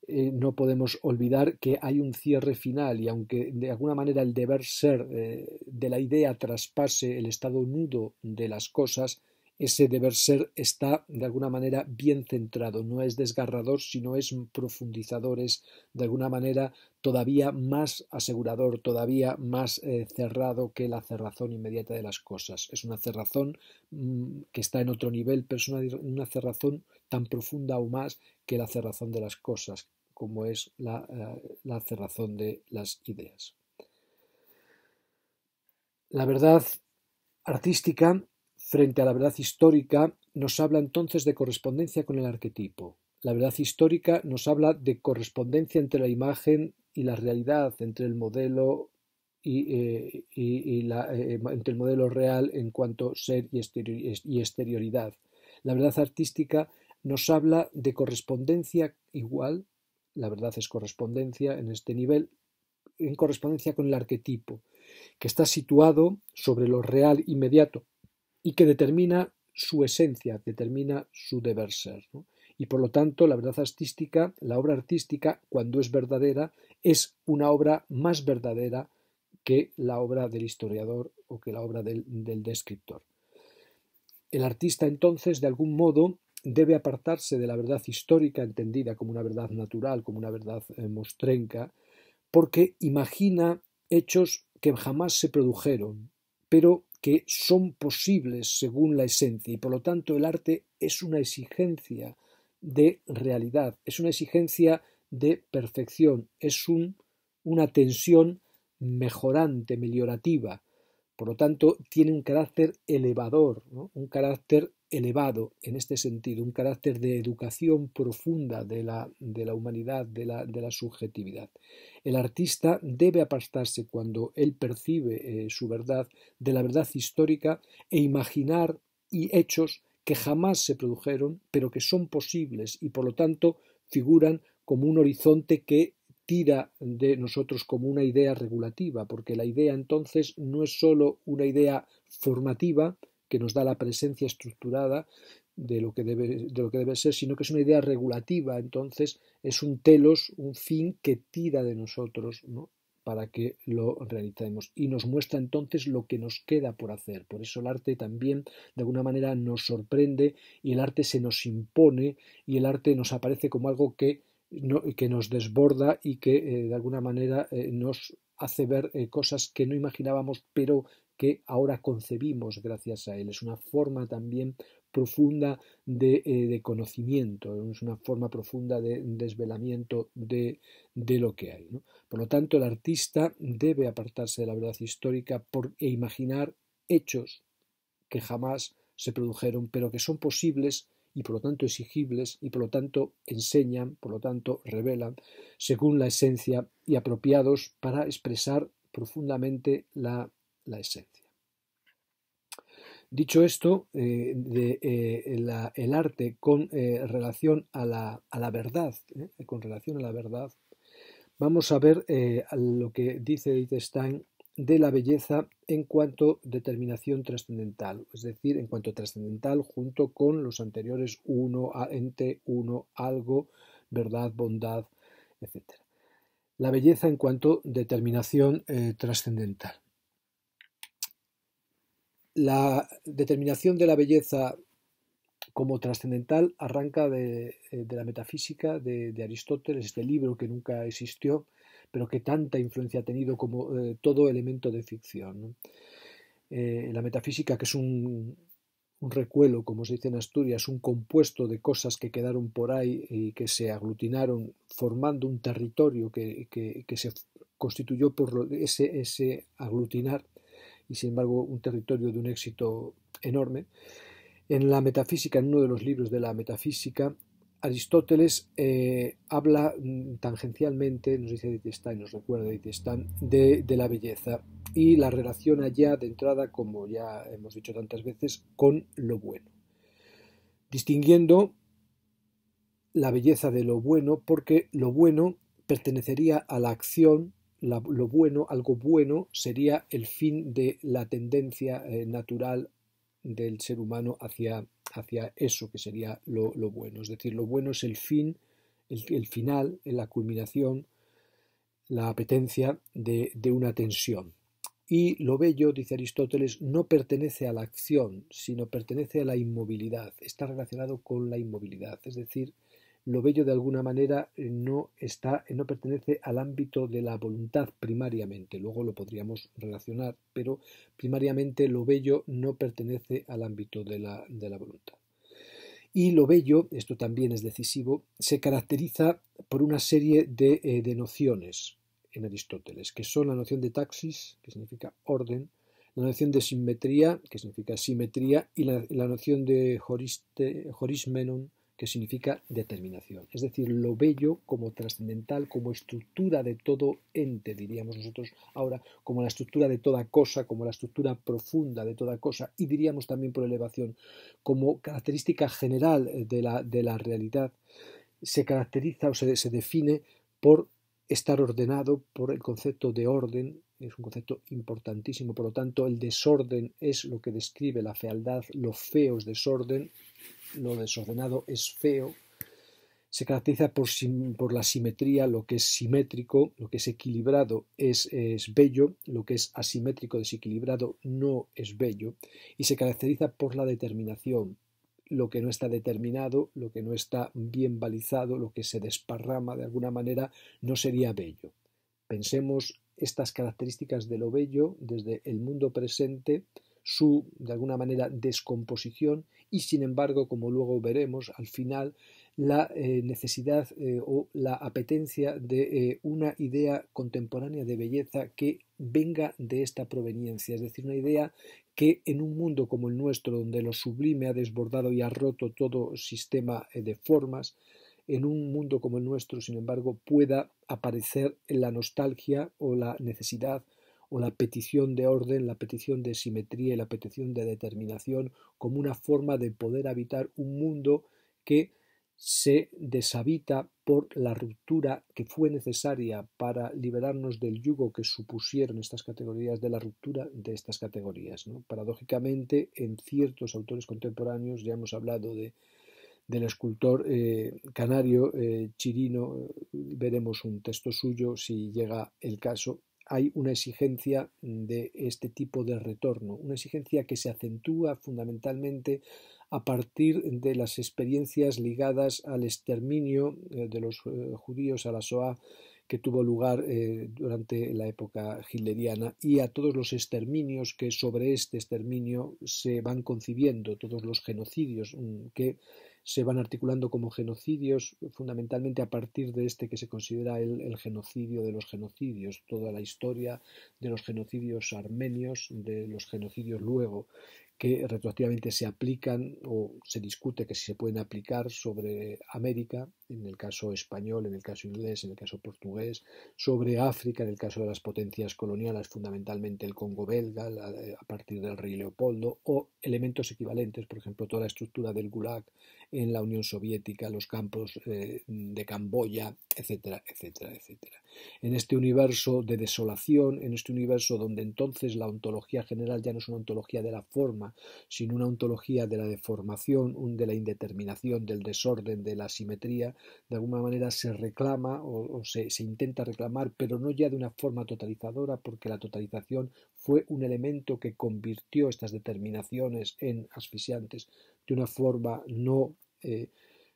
eh, no podemos olvidar que hay un cierre final y aunque de alguna manera el deber ser eh, de la idea traspase el estado nudo de las cosas, ese deber ser está de alguna manera bien centrado, no es desgarrador, sino es profundizador, es de alguna manera todavía más asegurador, todavía más eh, cerrado que la cerrazón inmediata de las cosas. Es una cerrazón mm, que está en otro nivel, pero es una, una cerrazón tan profunda o más que la cerrazón de las cosas, como es la, eh, la cerrazón de las ideas. La verdad artística Frente a la verdad histórica, nos habla entonces de correspondencia con el arquetipo. La verdad histórica nos habla de correspondencia entre la imagen y la realidad, entre el modelo y, eh, eh, em, entre el modelo real en cuanto ser y, y exterioridad. La verdad artística nos habla de correspondencia igual, la verdad es correspondencia en este nivel, en correspondencia con el arquetipo, que está situado sobre lo real inmediato, y que determina su esencia, determina su deber ser. Y por lo tanto, la verdad artística, la obra artística, cuando es verdadera, es una obra más verdadera que la obra del historiador o que la obra del, descriptor. El artista entonces, de algún modo, debe apartarse de la verdad histórica entendida como una verdad natural, como una verdad eh, mostrenca, porque imagina hechos que jamás se produjeron, pero que son posibles según la esencia y por lo tanto el arte es una exigencia de realidad, es una exigencia de perfección, es una tensión mejorante, meliorativa, por lo tanto, tiene un carácter elevador, un carácter elevado en este sentido, un carácter de educación profunda de la, de la humanidad, de la, de la, subjetividad. El artista debe apartarse cuando él percibe eh, su verdad de la verdad histórica e imaginar y hechos que jamás se produjeron, pero que son posibles y por lo tanto figuran como un horizonte que tira de nosotros como una idea regulativa, porque la idea entonces no es sólo una idea formativa que nos da la presencia estructurada de lo que debe, de lo que debe ser, sino que es una idea regulativa, entonces es un telos, un fin que tira de nosotros para que lo realicemos y nos muestra entonces lo que nos queda por hacer. Por eso el arte también de alguna manera nos sorprende y el arte se nos impone y el arte nos aparece como algo que que nos desborda y que eh, de alguna manera eh, nos hace ver eh, cosas que no imaginábamos, pero que ahora concebimos gracias a él. Es una forma también profunda de, conocimiento, es una forma profunda de desvelamiento de, de lo que hay. Por lo tanto, el artista debe apartarse de la verdad histórica e imaginar hechos que jamás se produjeron, pero que son posibles y por lo tanto exigibles y por lo tanto enseñan, por lo tanto revelan, según la esencia y apropiados para expresar profundamente la, esencia. Dicho esto, eh, de, eh, el arte con eh, relación a la, verdad, con relación a la verdad, vamos a ver lo que dice Edith de la belleza en cuanto determinación trascendental, es decir, en cuanto trascendental junto con los anteriores uno, ente, uno, algo, verdad, bondad, etc. La belleza en cuanto determinación eh, trascendental. La determinación de la belleza como trascendental arranca eh, de, la metafísica de, de Aristóteles, este libro que nunca existió, pero que tanta influencia ha tenido como eh, todo elemento de ficción. Eh, la metafísica, que es un, recuelo, como se dice en Asturias, un compuesto de cosas que quedaron por ahí y que se aglutinaron formando un territorio que, que se constituyó por ese, ese aglutinar y sin embargo un territorio de un éxito enorme. En la metafísica, en uno de los libros de la metafísica, Aristóteles eh, habla mm, tangencialmente, nos dice Dietestán, nos recuerda de de, de la belleza y la relaciona ya de entrada, como ya hemos dicho tantas veces, con lo bueno. Distinguiendo la belleza de lo bueno porque lo bueno pertenecería a la acción, lo bueno, algo bueno sería el fin de la tendencia eh, natural del ser humano hacia hacia eso que sería lo, bueno. Es decir, lo bueno es el fin, el, final, la culminación, la apetencia de, de una tensión. Y lo bello, dice Aristóteles, no pertenece a la acción, sino pertenece a la inmovilidad, está relacionado con la inmovilidad, es decir, lo bello de alguna manera eh, no está, eh, no pertenece al ámbito de la voluntad primariamente, luego lo podríamos relacionar, pero primariamente lo bello no pertenece al ámbito de la, voluntad. Y lo bello, esto también es decisivo, se caracteriza por una serie eh, de, nociones en Aristóteles, que son la noción de taxis, que significa orden, la noción de simetría, que significa simetría, y la, noción de que significa determinación, es decir, lo bello como trascendental, como estructura de todo ente, diríamos nosotros ahora, como la estructura de toda cosa, como la estructura profunda de toda cosa, y diríamos también por elevación, como característica general eh, de la, de la realidad, se caracteriza o se, se define por estar ordenado, por el concepto de orden, es un concepto importantísimo, por lo tanto el desorden es lo que describe la fealdad, lo feo es desorden, lo desordenado es feo, se caracteriza por, por, la simetría, lo que es simétrico, lo que es equilibrado es, es, bello, lo que es asimétrico, desequilibrado no es bello, y se caracteriza por la determinación, lo que no está determinado, lo que no está bien balizado, lo que se desparrama de alguna manera, no sería bello. Pensemos estas características de lo bello desde el mundo presente, su, de alguna manera, descomposición y, sin embargo, como luego veremos al final, la eh, necesidad eh, o la apetencia de eh, una idea contemporánea de belleza que venga de esta proveniencia, es decir, una idea que en un mundo como el nuestro, donde lo sublime ha desbordado y ha roto todo sistema de formas, en un mundo como el nuestro, sin embargo, pueda aparecer la nostalgia o la necesidad o la petición de orden, la petición de simetría y la petición de determinación como una forma de poder habitar un mundo que se deshabita por la ruptura que fue necesaria para liberarnos del yugo que supusieron estas categorías, de la ruptura de estas categorías. ¿no? Paradójicamente, en ciertos autores contemporáneos, ya hemos hablado del escultor eh, canario eh, Chirino, eh, veremos un texto suyo si llega el caso, hay una exigencia de este tipo de retorno, una exigencia que se acentúa fundamentalmente a partir de las experiencias ligadas al exterminio eh, de los eh, judíos a la SOA que tuvo lugar eh, durante la época hitleriana y a todos los exterminios que sobre este exterminio se van concibiendo, todos los genocidios mm, que se van articulando como genocidios, fundamentalmente a partir de este que se considera el, genocidio de los genocidios, toda la historia de los genocidios armenios, de los genocidios luego, que retroactivamente se aplican o se discute que si se pueden aplicar sobre América en el caso español, en el caso inglés, en el caso portugués, sobre África, en el caso de las potencias coloniales, fundamentalmente el Congo belga, eh, a partir del rey Leopoldo, o elementos equivalentes, por ejemplo, toda la estructura del Gulag en la Unión Soviética, los campos eh, de Camboya, etcétera, etcétera, etcétera. En este universo de desolación, en este universo donde entonces la ontología general ya no es una ontología de la forma, sino una ontología de la deformación, de la indeterminación, del desorden, de la simetría de alguna manera se reclama o, se, intenta reclamar, pero no ya de una forma totalizadora, porque la totalización fue un elemento que convirtió estas determinaciones en asfixiantes de una forma no, eh,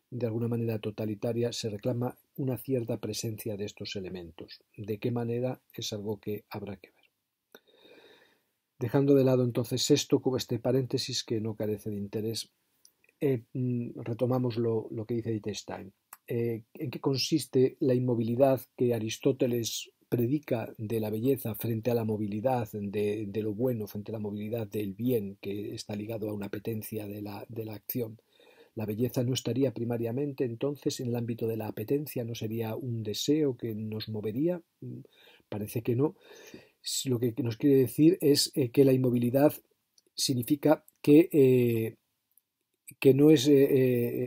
de alguna manera totalitaria, se reclama una cierta presencia de estos elementos. ¿De qué manera? Es algo que habrá que ver. Dejando de lado entonces esto, como este paréntesis que no carece de interés, eh, mm, retomamos lo, lo que dice Dieter Stein. Eh, en qué consiste la inmovilidad que Aristóteles predica de la belleza frente a la movilidad de, lo bueno, frente a la movilidad del bien que está ligado a una apetencia de la, acción. La belleza no estaría primariamente entonces en el ámbito de la apetencia, no sería un deseo que nos movería, mm, parece que no. Lo que nos quiere decir es eh, que la inmovilidad significa que eh, eh,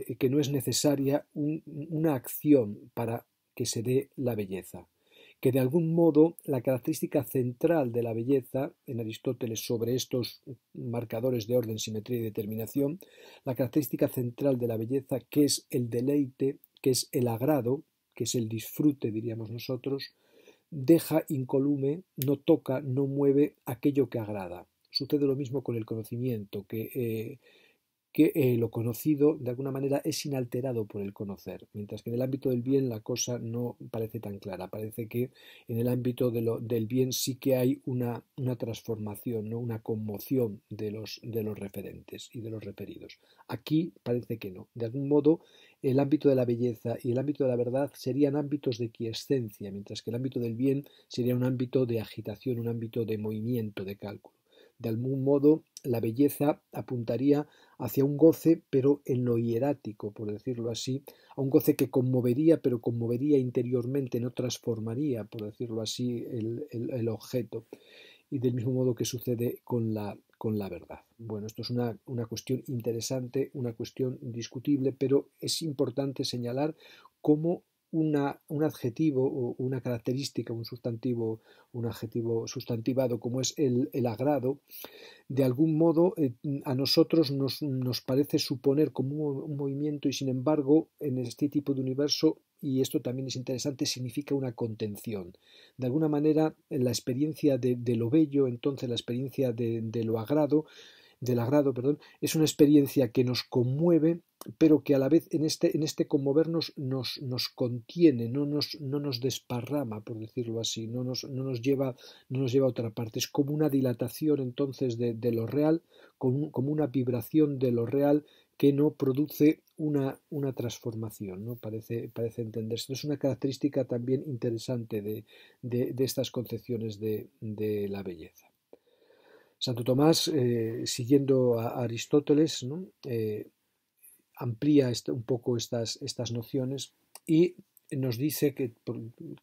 eh, que no es, necesaria una acción para que se dé la belleza, que de algún modo la característica central de la belleza en Aristóteles sobre estos marcadores de orden, simetría y determinación, la característica central de la belleza que es el deleite, que es el agrado, que es el disfrute, diríamos nosotros, deja incolume, no toca, no mueve aquello que agrada. Sucede lo mismo con el conocimiento, que eh, que eh, lo conocido de alguna manera es inalterado por el conocer, mientras que en el ámbito del bien la cosa no parece tan clara, parece que en el ámbito del bien sí que hay una, transformación, una conmoción de los referentes y de los referidos. Aquí parece que no. De algún modo, el ámbito de la belleza y el ámbito de la verdad serían ámbitos de quiescencia, mientras que el ámbito del bien sería un ámbito de agitación, un ámbito de movimiento, de cálculo. De algún modo, la belleza apuntaría hacia un goce, pero en lo hierático, por decirlo así, a un goce que conmovería, pero conmovería interiormente, no transformaría, por decirlo así, el, objeto. Y del mismo modo que sucede con la, con la verdad. Bueno, esto es una, una cuestión interesante, una cuestión discutible, pero es importante señalar cómo un adjetivo o una característica, un sustantivo, un adjetivo sustantivado como es el, agrado, de algún modo eh, a nosotros nos, parece suponer como un, movimiento y sin embargo en este tipo de universo y esto también es interesante, significa una contención. De alguna manera, la experiencia de, lo bello, entonces la experiencia de, lo agrado, del agrado, perdón, es una experiencia que nos conmueve pero que a la vez en este, en este conmovernos nos, nos contiene, no nos, no nos desparrama, por decirlo así, no nos, no nos, lleva, no nos lleva a otra parte. Es como una dilatación entonces de, lo real, como, una vibración de lo real que no produce una, una transformación, ¿no? parece, parece entenderse. Es una característica también interesante de, estas concepciones de, la belleza. Santo Tomás, eh, siguiendo a Aristóteles, ¿no? Eh, amplía este, un poco estas, estas nociones y nos dice que,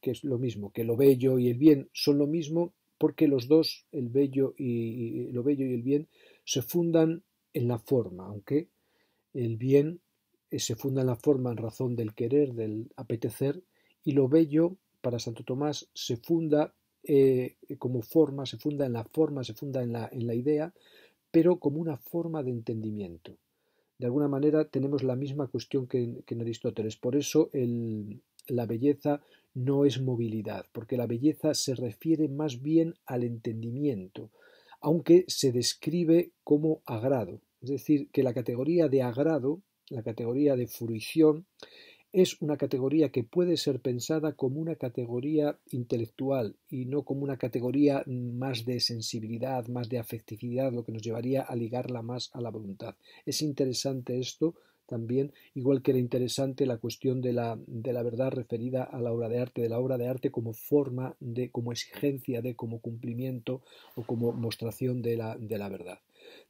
es lo mismo, que lo bello y el bien son lo mismo porque los dos, el bello y, lo bello y el bien, se fundan en la forma, aunque el bien eh, se funda en la forma en razón del querer, del apetecer, y lo bello para Santo Tomás se funda eh, como forma, se funda en la forma, se funda en la idea, pero como una forma de entendimiento de alguna manera tenemos la misma cuestión que, en Aristóteles. Por eso el, la belleza no es movilidad, porque la belleza se refiere más bien al entendimiento, aunque se describe como agrado. Es decir, que la categoría de agrado, la categoría de fruición, es una categoría que puede ser pensada como una categoría intelectual y no como una categoría más de sensibilidad, más de afectividad, lo que nos llevaría a ligarla más a la voluntad. Es interesante esto también, igual que era interesante la cuestión de la, verdad referida a la obra de arte, de la obra de arte como forma de, como exigencia de, como cumplimiento o como mostración de la, de la verdad.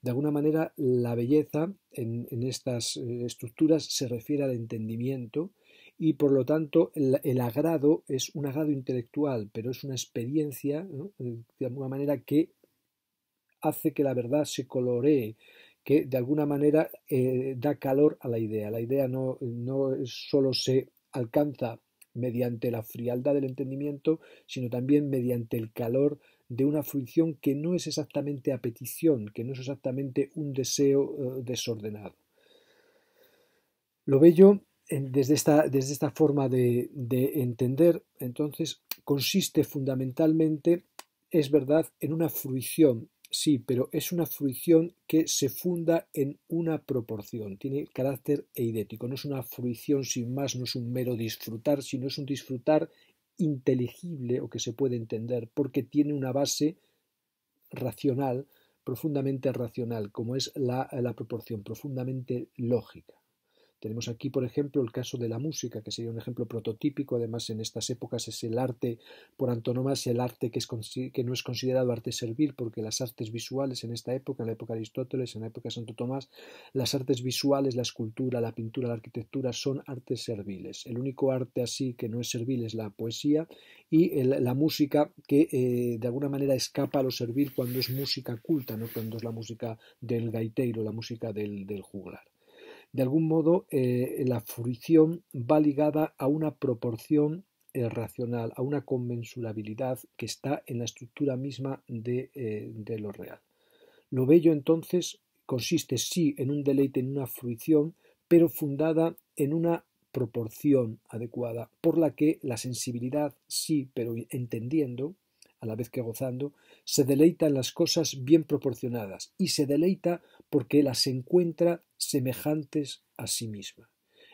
De alguna manera, la belleza en, estas eh, estructuras se refiere al entendimiento y, por lo tanto, el, agrado es un agrado intelectual, pero es una experiencia, eh, de alguna manera, que hace que la verdad se coloree, que de alguna manera eh, da calor a la idea. La idea no, no solo se alcanza mediante la frialdad del entendimiento, sino también mediante el calor de una fruición que no es exactamente a petición, que no es exactamente un deseo eh, desordenado. Lo bello, desde esta, desde esta forma de, de entender, entonces, consiste fundamentalmente, es verdad, en una fruición, sí, pero es una fruición que se funda en una proporción, tiene carácter eidético, no es una fruición sin más, no es un mero disfrutar, sino es un disfrutar inteligible o que se puede entender porque tiene una base racional, profundamente racional, como es la, la proporción, profundamente lógica. Tenemos aquí, por ejemplo, el caso de la música, que sería un ejemplo prototípico, además en estas épocas es el arte por antonomasia, el arte que, no es considerado arte servil, porque las artes visuales en esta época, en la época de Aristóteles, en la época de Santo Tomás, las artes visuales, la escultura, la pintura, la arquitectura, son artes serviles. El único arte así que no es servil es la poesía y la música que eh, de alguna manera escapa a lo servil cuando es música culta, ¿no? cuando es la música del gaitero, la música del, del juglar. De algún modo, eh, la fruición va ligada a una proporción eh, racional, a una conmensurabilidad que está en la estructura misma eh, de lo real. Lo bello entonces consiste sí en un deleite, en una fruición, pero fundada en una proporción adecuada, por la que la sensibilidad sí, pero entendiendo, a la vez que gozando, se deleita en las cosas bien proporcionadas y se deleita porque las encuentra semejantes a sí misma.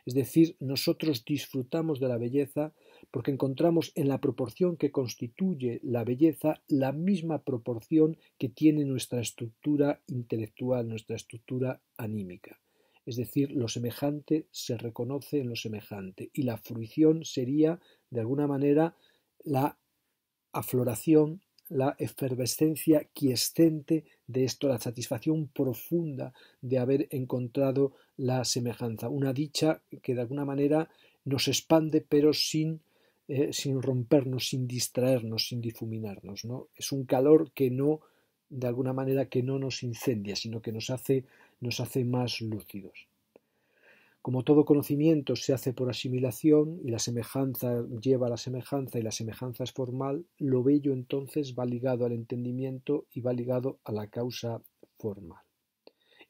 Es decir, nosotros disfrutamos de la belleza porque encontramos en la proporción que constituye la belleza la misma proporción que tiene nuestra estructura intelectual, nuestra estructura anímica. Es decir, lo semejante se reconoce en lo semejante y la fruición sería, de alguna manera, la afloración, la efervescencia quiescente de esto, la satisfacción profunda de haber encontrado la semejanza, una dicha que de alguna manera nos expande pero sin, eh, sin rompernos, sin distraernos, sin difuminarnos. ¿no? Es un calor que no, de alguna manera, que no nos incendia, sino que nos hace, nos hace más lúcidos. Como todo conocimiento se hace por asimilación y la semejanza lleva a la semejanza y la semejanza es formal, lo bello entonces va ligado al entendimiento y va ligado a la causa formal.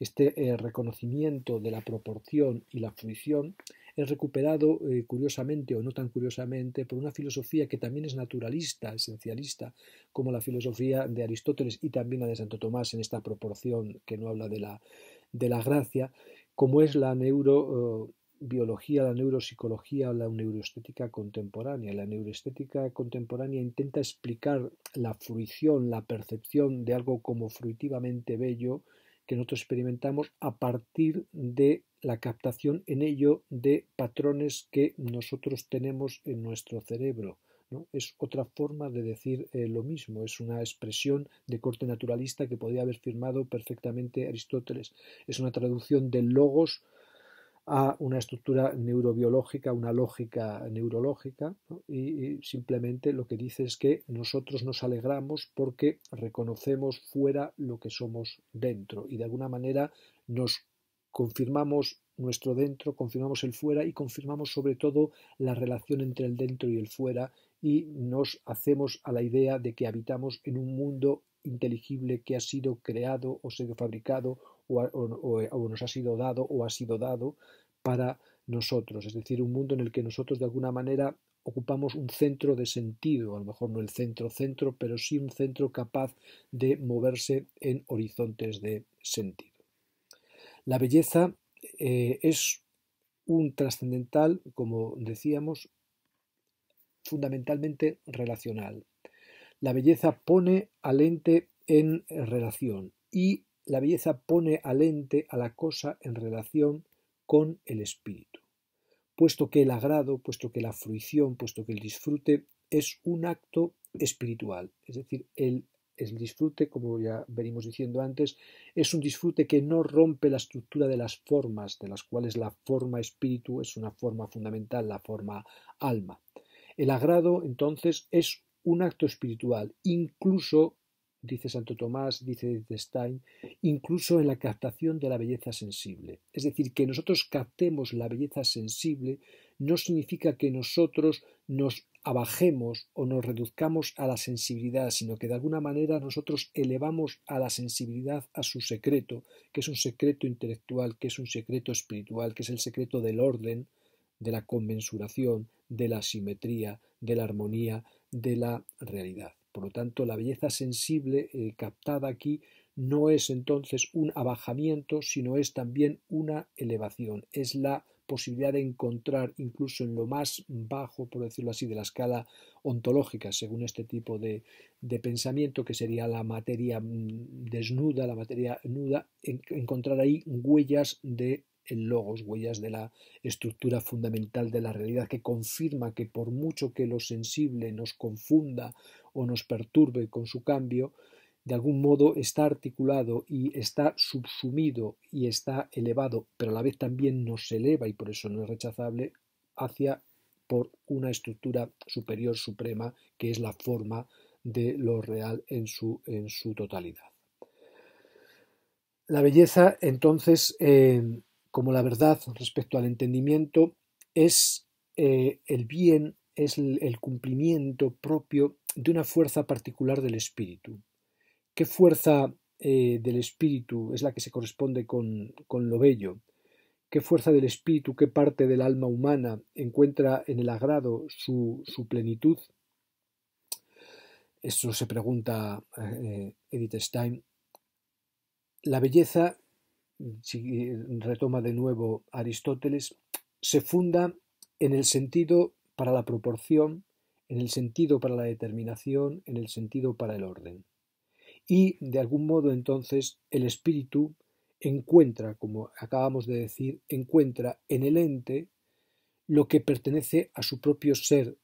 Este eh, reconocimiento de la proporción y la fruición es recuperado eh, curiosamente o no tan curiosamente por una filosofía que también es naturalista, esencialista, como la filosofía de Aristóteles y también la de Santo Tomás en esta proporción que no habla de la, de la gracia, como es la neurobiología, oh, la neuropsicología, la neuroestética contemporánea. La neuroestética contemporánea intenta explicar la fruición, la percepción de algo como fruitivamente bello que nosotros experimentamos a partir de la captación en ello de patrones que nosotros tenemos en nuestro cerebro es otra forma de decir eh, lo mismo, es una expresión de corte naturalista que podría haber firmado perfectamente Aristóteles. Es una traducción del logos a una estructura neurobiológica, una lógica neurológica, y, simplemente lo que dice es que nosotros nos alegramos porque reconocemos fuera lo que somos dentro y de alguna manera nos confirmamos nuestro dentro, confirmamos el fuera y confirmamos sobre todo la relación entre el dentro y el fuera y nos hacemos a la idea de que habitamos en un mundo inteligible que ha sido creado o sido fabricado o, o, nos ha sido dado o ha sido dado para nosotros, es decir, un mundo en el que nosotros de alguna manera ocupamos un centro de sentido, a lo mejor no el centro centro, pero sí un centro capaz de moverse en horizontes de sentido. La belleza eh, es un trascendental, como decíamos, fundamentalmente relacional. La belleza pone al ente en relación y la belleza pone al ente, a la cosa, en relación con el espíritu. Puesto que el agrado, puesto que la fruición, puesto que el disfrute es un acto espiritual, es decir, el, el disfrute, como ya venimos diciendo antes, es un disfrute que no rompe la estructura de las formas, de las cuales la forma espíritu es una forma fundamental, la forma alma. El agrado, entonces, es un acto espiritual, incluso, dice Santo Tomás, dice Stein, incluso en la captación de la belleza sensible. Es decir, que nosotros captemos la belleza sensible no significa que nosotros nos abajemos o nos reduzcamos a la sensibilidad, sino que de alguna manera nosotros elevamos a la sensibilidad a su secreto, que es un secreto intelectual, que es un secreto espiritual, que es el secreto del orden, de la conmensuración, de la simetría, de la armonía, de la realidad. Por lo tanto, la belleza sensible eh, captada aquí no es entonces un abajamiento, sino es también una elevación, es la posibilidad de encontrar incluso en lo más bajo, por decirlo así, de la escala ontológica, según este tipo de, pensamiento, que sería la materia mm, desnuda, la materia nuda, encontrar ahí huellas de el logos, huellas de la estructura fundamental de la realidad, que confirma que por mucho que lo sensible nos confunda o nos perturbe con su cambio, de algún modo está articulado y está subsumido y está elevado, pero a la vez también nos eleva y por eso no es rechazable hacia por una estructura superior suprema que es la forma de lo real en su, totalidad. La belleza entonces eh, como la verdad respecto al entendimiento, es eh, el bien, es el, cumplimiento propio de una fuerza particular del espíritu. ¿Qué fuerza eh, del espíritu es la que se corresponde con, con, lo bello? ¿Qué fuerza del espíritu, qué parte del alma humana encuentra en el agrado su, plenitud? Eso se pregunta eh, Edith Stein. La belleza si eh, retoma de nuevo Aristóteles, se funda en el sentido para la proporción, en el sentido para la determinación, en el sentido para el orden. Y, de algún modo, entonces, el espíritu encuentra, como acabamos de decir, encuentra en el ente lo que pertenece a su propio ser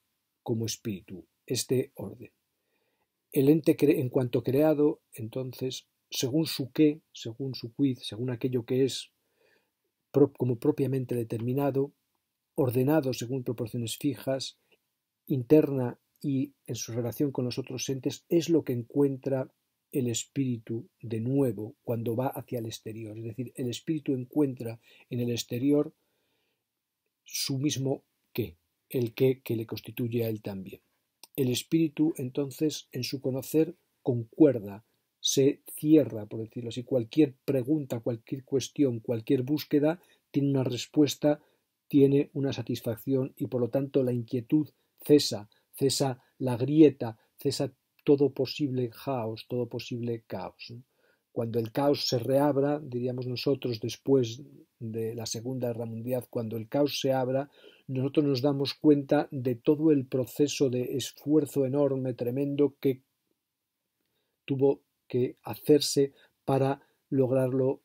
como espíritu, este orden. El ente, en cuanto creado, entonces, según su qué, según su quid, según aquello que es como propiamente determinado, ordenado según proporciones fijas, interna y en su relación con los otros entes, es lo que encuentra el espíritu de nuevo cuando va hacia el exterior. Es decir, el espíritu encuentra en el exterior su mismo qué, el qué que le constituye a él también. El espíritu entonces en su conocer concuerda se cierra, por decirlo así. Cualquier pregunta, cualquier cuestión, cualquier búsqueda tiene una respuesta, tiene una satisfacción y por lo tanto la inquietud cesa, cesa la grieta, cesa todo posible caos, todo posible caos. Cuando el caos se reabra, diríamos nosotros después de la Segunda Guerra Mundial, cuando el caos se abra, nosotros nos damos cuenta de todo el proceso de esfuerzo enorme, tremendo que tuvo que hacerse para lograrlo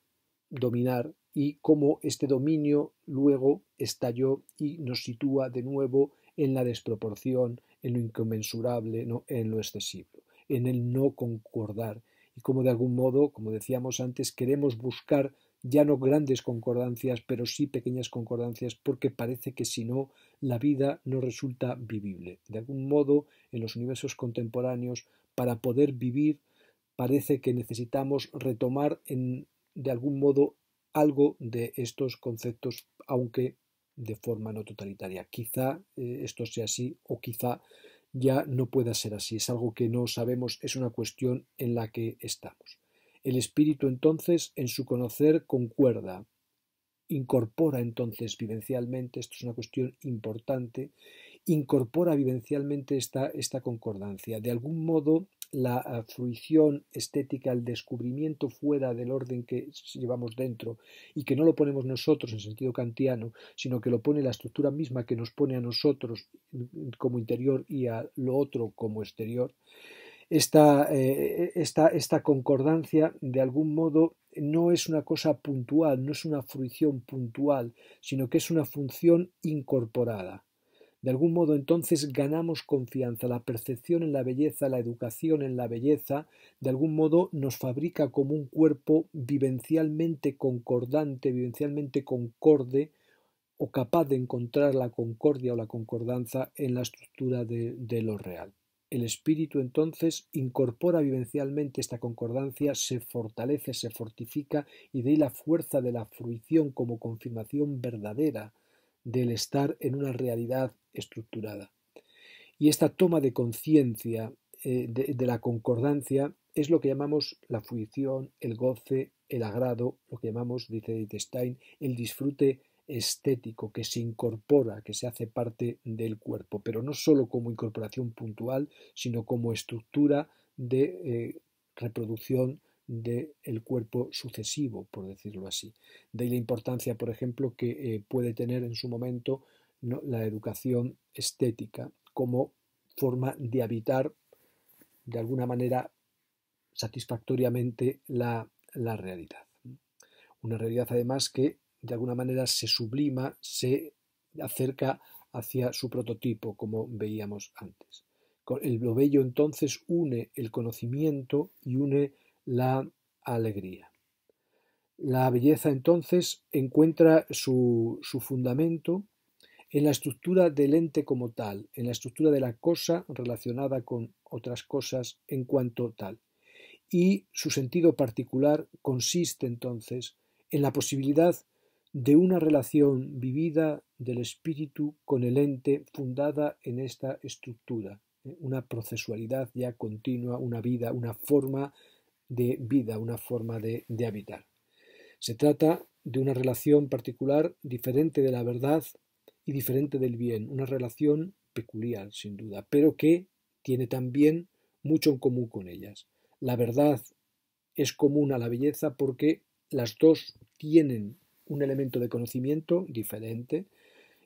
dominar y cómo este dominio luego estalló y nos sitúa de nuevo en la desproporción, en lo inconmensurable, ¿no? en lo excesivo, en el no concordar y cómo de algún modo, como decíamos antes, queremos buscar ya no grandes concordancias, pero sí pequeñas concordancias, porque parece que si no, la vida no resulta vivible. De algún modo, en los universos contemporáneos, para poder vivir, parece que necesitamos retomar en, de algún modo algo de estos conceptos, aunque de forma no totalitaria. Quizá eh, esto sea así o quizá ya no pueda ser así. Es algo que no sabemos, es una cuestión en la que estamos. El espíritu entonces en su conocer concuerda, incorpora entonces vivencialmente, esto es una cuestión importante, incorpora vivencialmente esta, esta concordancia. De algún modo la fruición estética, el descubrimiento fuera del orden que llevamos dentro y que no lo ponemos nosotros en sentido kantiano, sino que lo pone la estructura misma que nos pone a nosotros como interior y a lo otro como exterior. Esta, eh, esta concordancia de algún modo no es una cosa puntual, no es una fruición puntual, sino que es una función incorporada de algún modo entonces ganamos confianza, la percepción en la belleza, la educación en la belleza, de algún modo nos fabrica como un cuerpo vivencialmente concordante, vivencialmente concorde o capaz de encontrar la concordia o la concordanza en la estructura de, de lo real. El espíritu entonces incorpora vivencialmente esta concordancia, se fortalece, se fortifica y de ahí la fuerza de la fruición como confirmación verdadera del estar en una realidad estructurada. Y esta toma de conciencia eh, de, la concordancia es lo que llamamos la fruición, el goce, el agrado, lo que llamamos, dice Wittgenstein, el disfrute estético que se incorpora, que se hace parte del cuerpo, pero no sólo como incorporación puntual, sino como estructura de eh, reproducción del el cuerpo sucesivo, por decirlo así. De la importancia, por ejemplo, que eh, puede tener en su momento la educación estética como forma de habitar de alguna manera satisfactoriamente la, la realidad. Una realidad además que de alguna manera se sublima, se acerca hacia su prototipo, como veíamos antes. El bello entonces une el conocimiento y une la alegría. La belleza entonces encuentra su, fundamento en la estructura del ente como tal, en la estructura de la cosa relacionada con otras cosas en cuanto tal. Y su sentido particular consiste entonces en la posibilidad de una relación vivida del espíritu con el ente fundada en esta estructura, ¿eh? una procesualidad ya continua, una vida, una forma de vida, una forma de, de habitar. Se trata de una relación particular diferente de la verdad y diferente del bien, una relación peculiar, sin duda, pero que tiene también mucho en común con ellas. La verdad es común a la belleza porque las dos tienen un elemento de conocimiento diferente,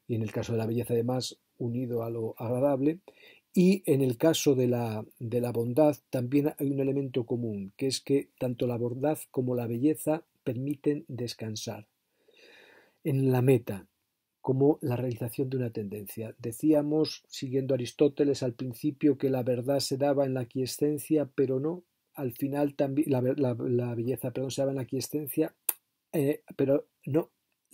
y en el caso de la belleza además unido a lo agradable, y en el caso de la, de la bondad también hay un elemento común, que es que tanto la bondad como la belleza permiten descansar en la meta, como la realización de una tendencia. Decíamos, siguiendo Aristóteles al principio, que la verdad se daba en la quiescencia, pero no, al final también, la, belleza, perdón, se daba en la quiescencia, eh, pero no,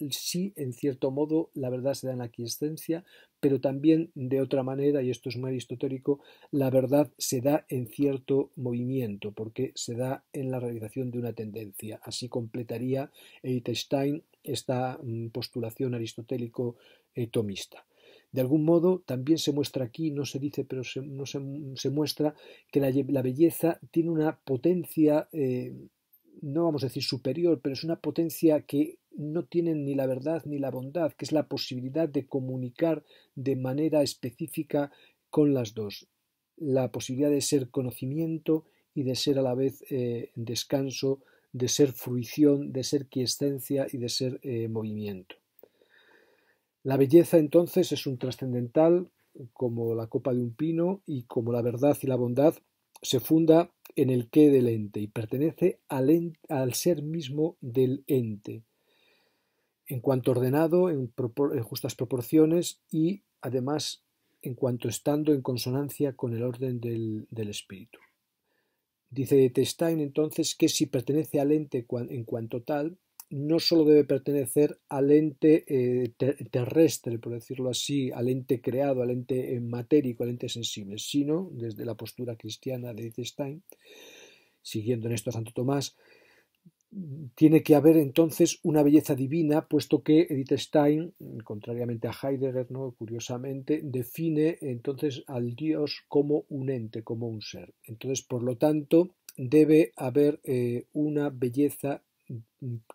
sí, en cierto modo, la verdad se da en la quiescencia, pero también de otra manera, y esto es muy aristotélico, la verdad se da en cierto movimiento, porque se da en la realización de una tendencia. Así completaría Einstein esta mm, postulación aristotélico-tomista. Eh, de algún modo, también se muestra aquí, no se dice, pero se, no se, muestra que la, belleza tiene una potencia eh, no vamos a decir superior, pero es una potencia que no tiene ni la verdad ni la bondad, que es la posibilidad de comunicar de manera específica con las dos, la posibilidad de ser conocimiento y de ser a la vez eh, descanso, de ser fruición, de ser quiescencia y de ser eh, movimiento. La belleza entonces es un trascendental como la copa de un pino y como la verdad y la bondad se funda en el qué del ente y pertenece al, ser mismo del ente, en cuanto ordenado, en, justas proporciones y además en cuanto estando en consonancia con el orden del, espíritu. Dice Testain entonces que si pertenece al ente en cuanto tal, no solo debe pertenecer al ente eh, terrestre, por decirlo así, al ente creado, al ente eh, matérico, al ente sensible, sino, desde la postura cristiana de Stein, siguiendo en esto a Santo Tomás, tiene que haber entonces una belleza divina, puesto que Edith Stein, contrariamente a Heidegger, ¿no? curiosamente, define entonces al Dios como un ente, como un ser. Entonces, por lo tanto, debe haber eh, una belleza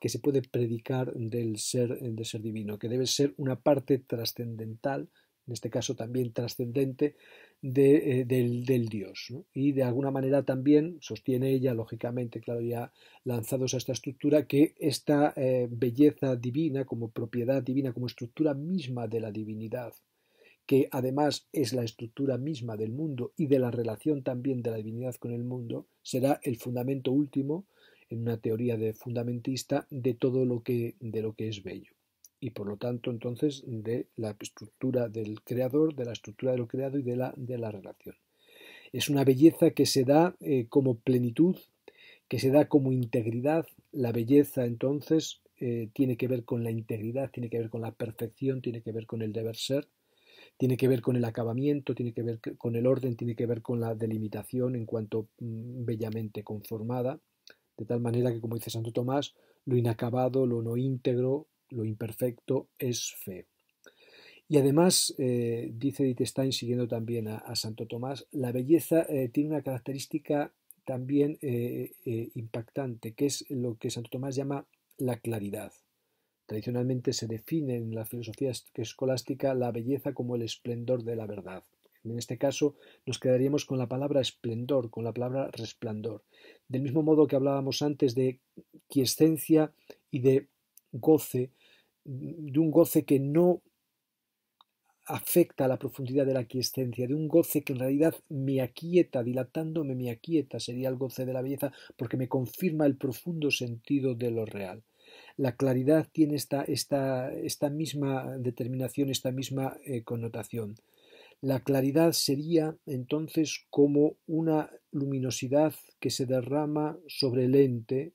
que se puede predicar del ser, ser divino, que debe ser una parte trascendental, en este caso también trascendente, eh, del, del, Dios. Y de alguna manera también sostiene ella, lógicamente, claro, ya lanzados a esta estructura, que esta eh, belleza divina, como propiedad divina, como estructura misma de la divinidad, que además es la estructura misma del mundo y de la relación también de la divinidad con el mundo, será el fundamento último en una teoría de fundamentista de todo lo que, de lo que es bello y por lo tanto entonces de la estructura del creador, de la estructura de lo creado y de la, de la relación. Es una belleza que se da eh, como plenitud, que se da como integridad. La belleza entonces eh, tiene que ver con la integridad, tiene que ver con la perfección, tiene que ver con el deber ser, tiene que ver con el acabamiento, tiene que ver con el orden, tiene que ver con la delimitación en cuanto mm, bellamente conformada de tal manera que, como dice Santo Tomás, lo inacabado, lo no íntegro, lo imperfecto es fe. Y además, eh, dice Stein, siguiendo también a, Santo Tomás, la belleza eh, tiene una característica también eh, eh, impactante, que es lo que Santo Tomás llama la claridad. Tradicionalmente se define en la filosofía escolástica la belleza como el esplendor de la verdad. En este caso, nos quedaríamos con la palabra esplendor, con la palabra resplandor. Del mismo modo que hablábamos antes de quiescencia y de goce, de un goce que no afecta a la profundidad de la quiescencia, de un goce que en realidad me aquieta, dilatándome me aquieta, sería el goce de la belleza, porque me confirma el profundo sentido de lo real. La claridad tiene esta, misma determinación, esta misma eh, connotación. La claridad sería entonces como una luminosidad que se derrama sobre el ente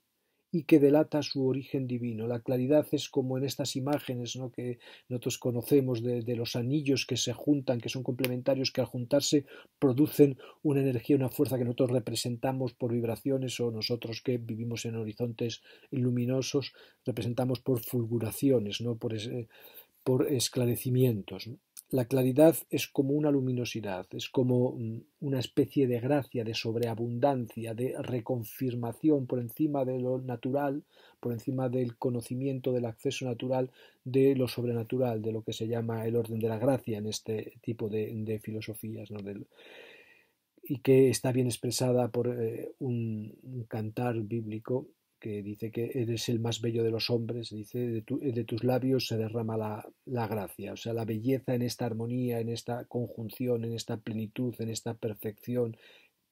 y que delata su origen divino. La claridad es como en estas imágenes que nosotros conocemos de, los anillos que se juntan, que son complementarios, que al juntarse producen una energía, una fuerza que nosotros representamos por vibraciones o nosotros que vivimos en horizontes luminosos representamos por fulguraciones, ¿no? por, eh, esclarecimientos la claridad es como una luminosidad, es como mm, una especie de gracia, de sobreabundancia, de reconfirmación por encima de lo natural, por encima del conocimiento, del acceso natural, de lo sobrenatural, de lo que se llama el orden de la gracia en este tipo de, filosofías, y que está bien expresada por eh, un cantar bíblico que dice que eres el más bello de los hombres, dice, de, tus labios se derrama la, gracia, o sea, la belleza en esta armonía, en esta conjunción, en esta plenitud, en esta perfección,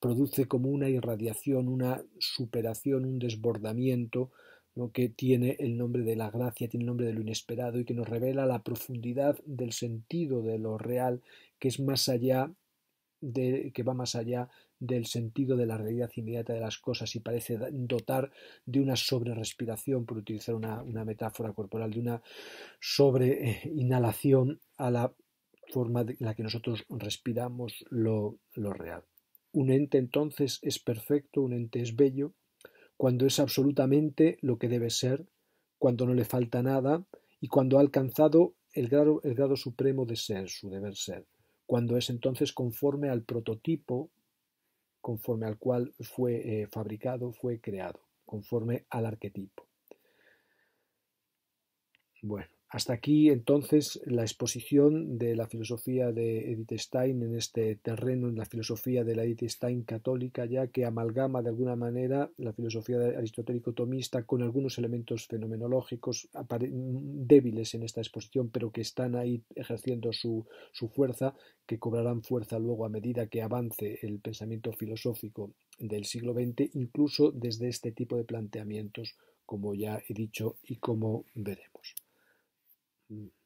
produce como una irradiación, una superación, un desbordamiento, lo que tiene el nombre de la gracia, tiene el nombre de lo inesperado y que nos revela la profundidad del sentido de lo real, que es más allá que va más allá del sentido de la realidad inmediata de las cosas y parece dotar de una respiración, por utilizar una, metáfora corporal, de una sobre eh, inhalación a la forma en la que nosotros respiramos lo, lo real. Un ente entonces es perfecto, un ente es bello, cuando es absolutamente lo que debe ser, cuando no le falta nada y cuando ha alcanzado el grado, el grado supremo de ser, su deber ser cuando es entonces conforme al prototipo conforme al cual fue eh, fabricado, fue creado, conforme al arquetipo. Bueno, hasta aquí entonces la exposición de la filosofía de Edith Stein en este terreno, en la filosofía de la Edith Stein católica, ya que amalgama de alguna manera la filosofía aristotélico-tomista con algunos elementos fenomenológicos débiles en esta exposición, pero que están ahí ejerciendo su, su fuerza, que cobrarán fuerza luego a medida que avance el pensamiento filosófico del siglo XX, incluso desde este tipo de planteamientos, como ya he dicho y como veremos. Mm-hmm.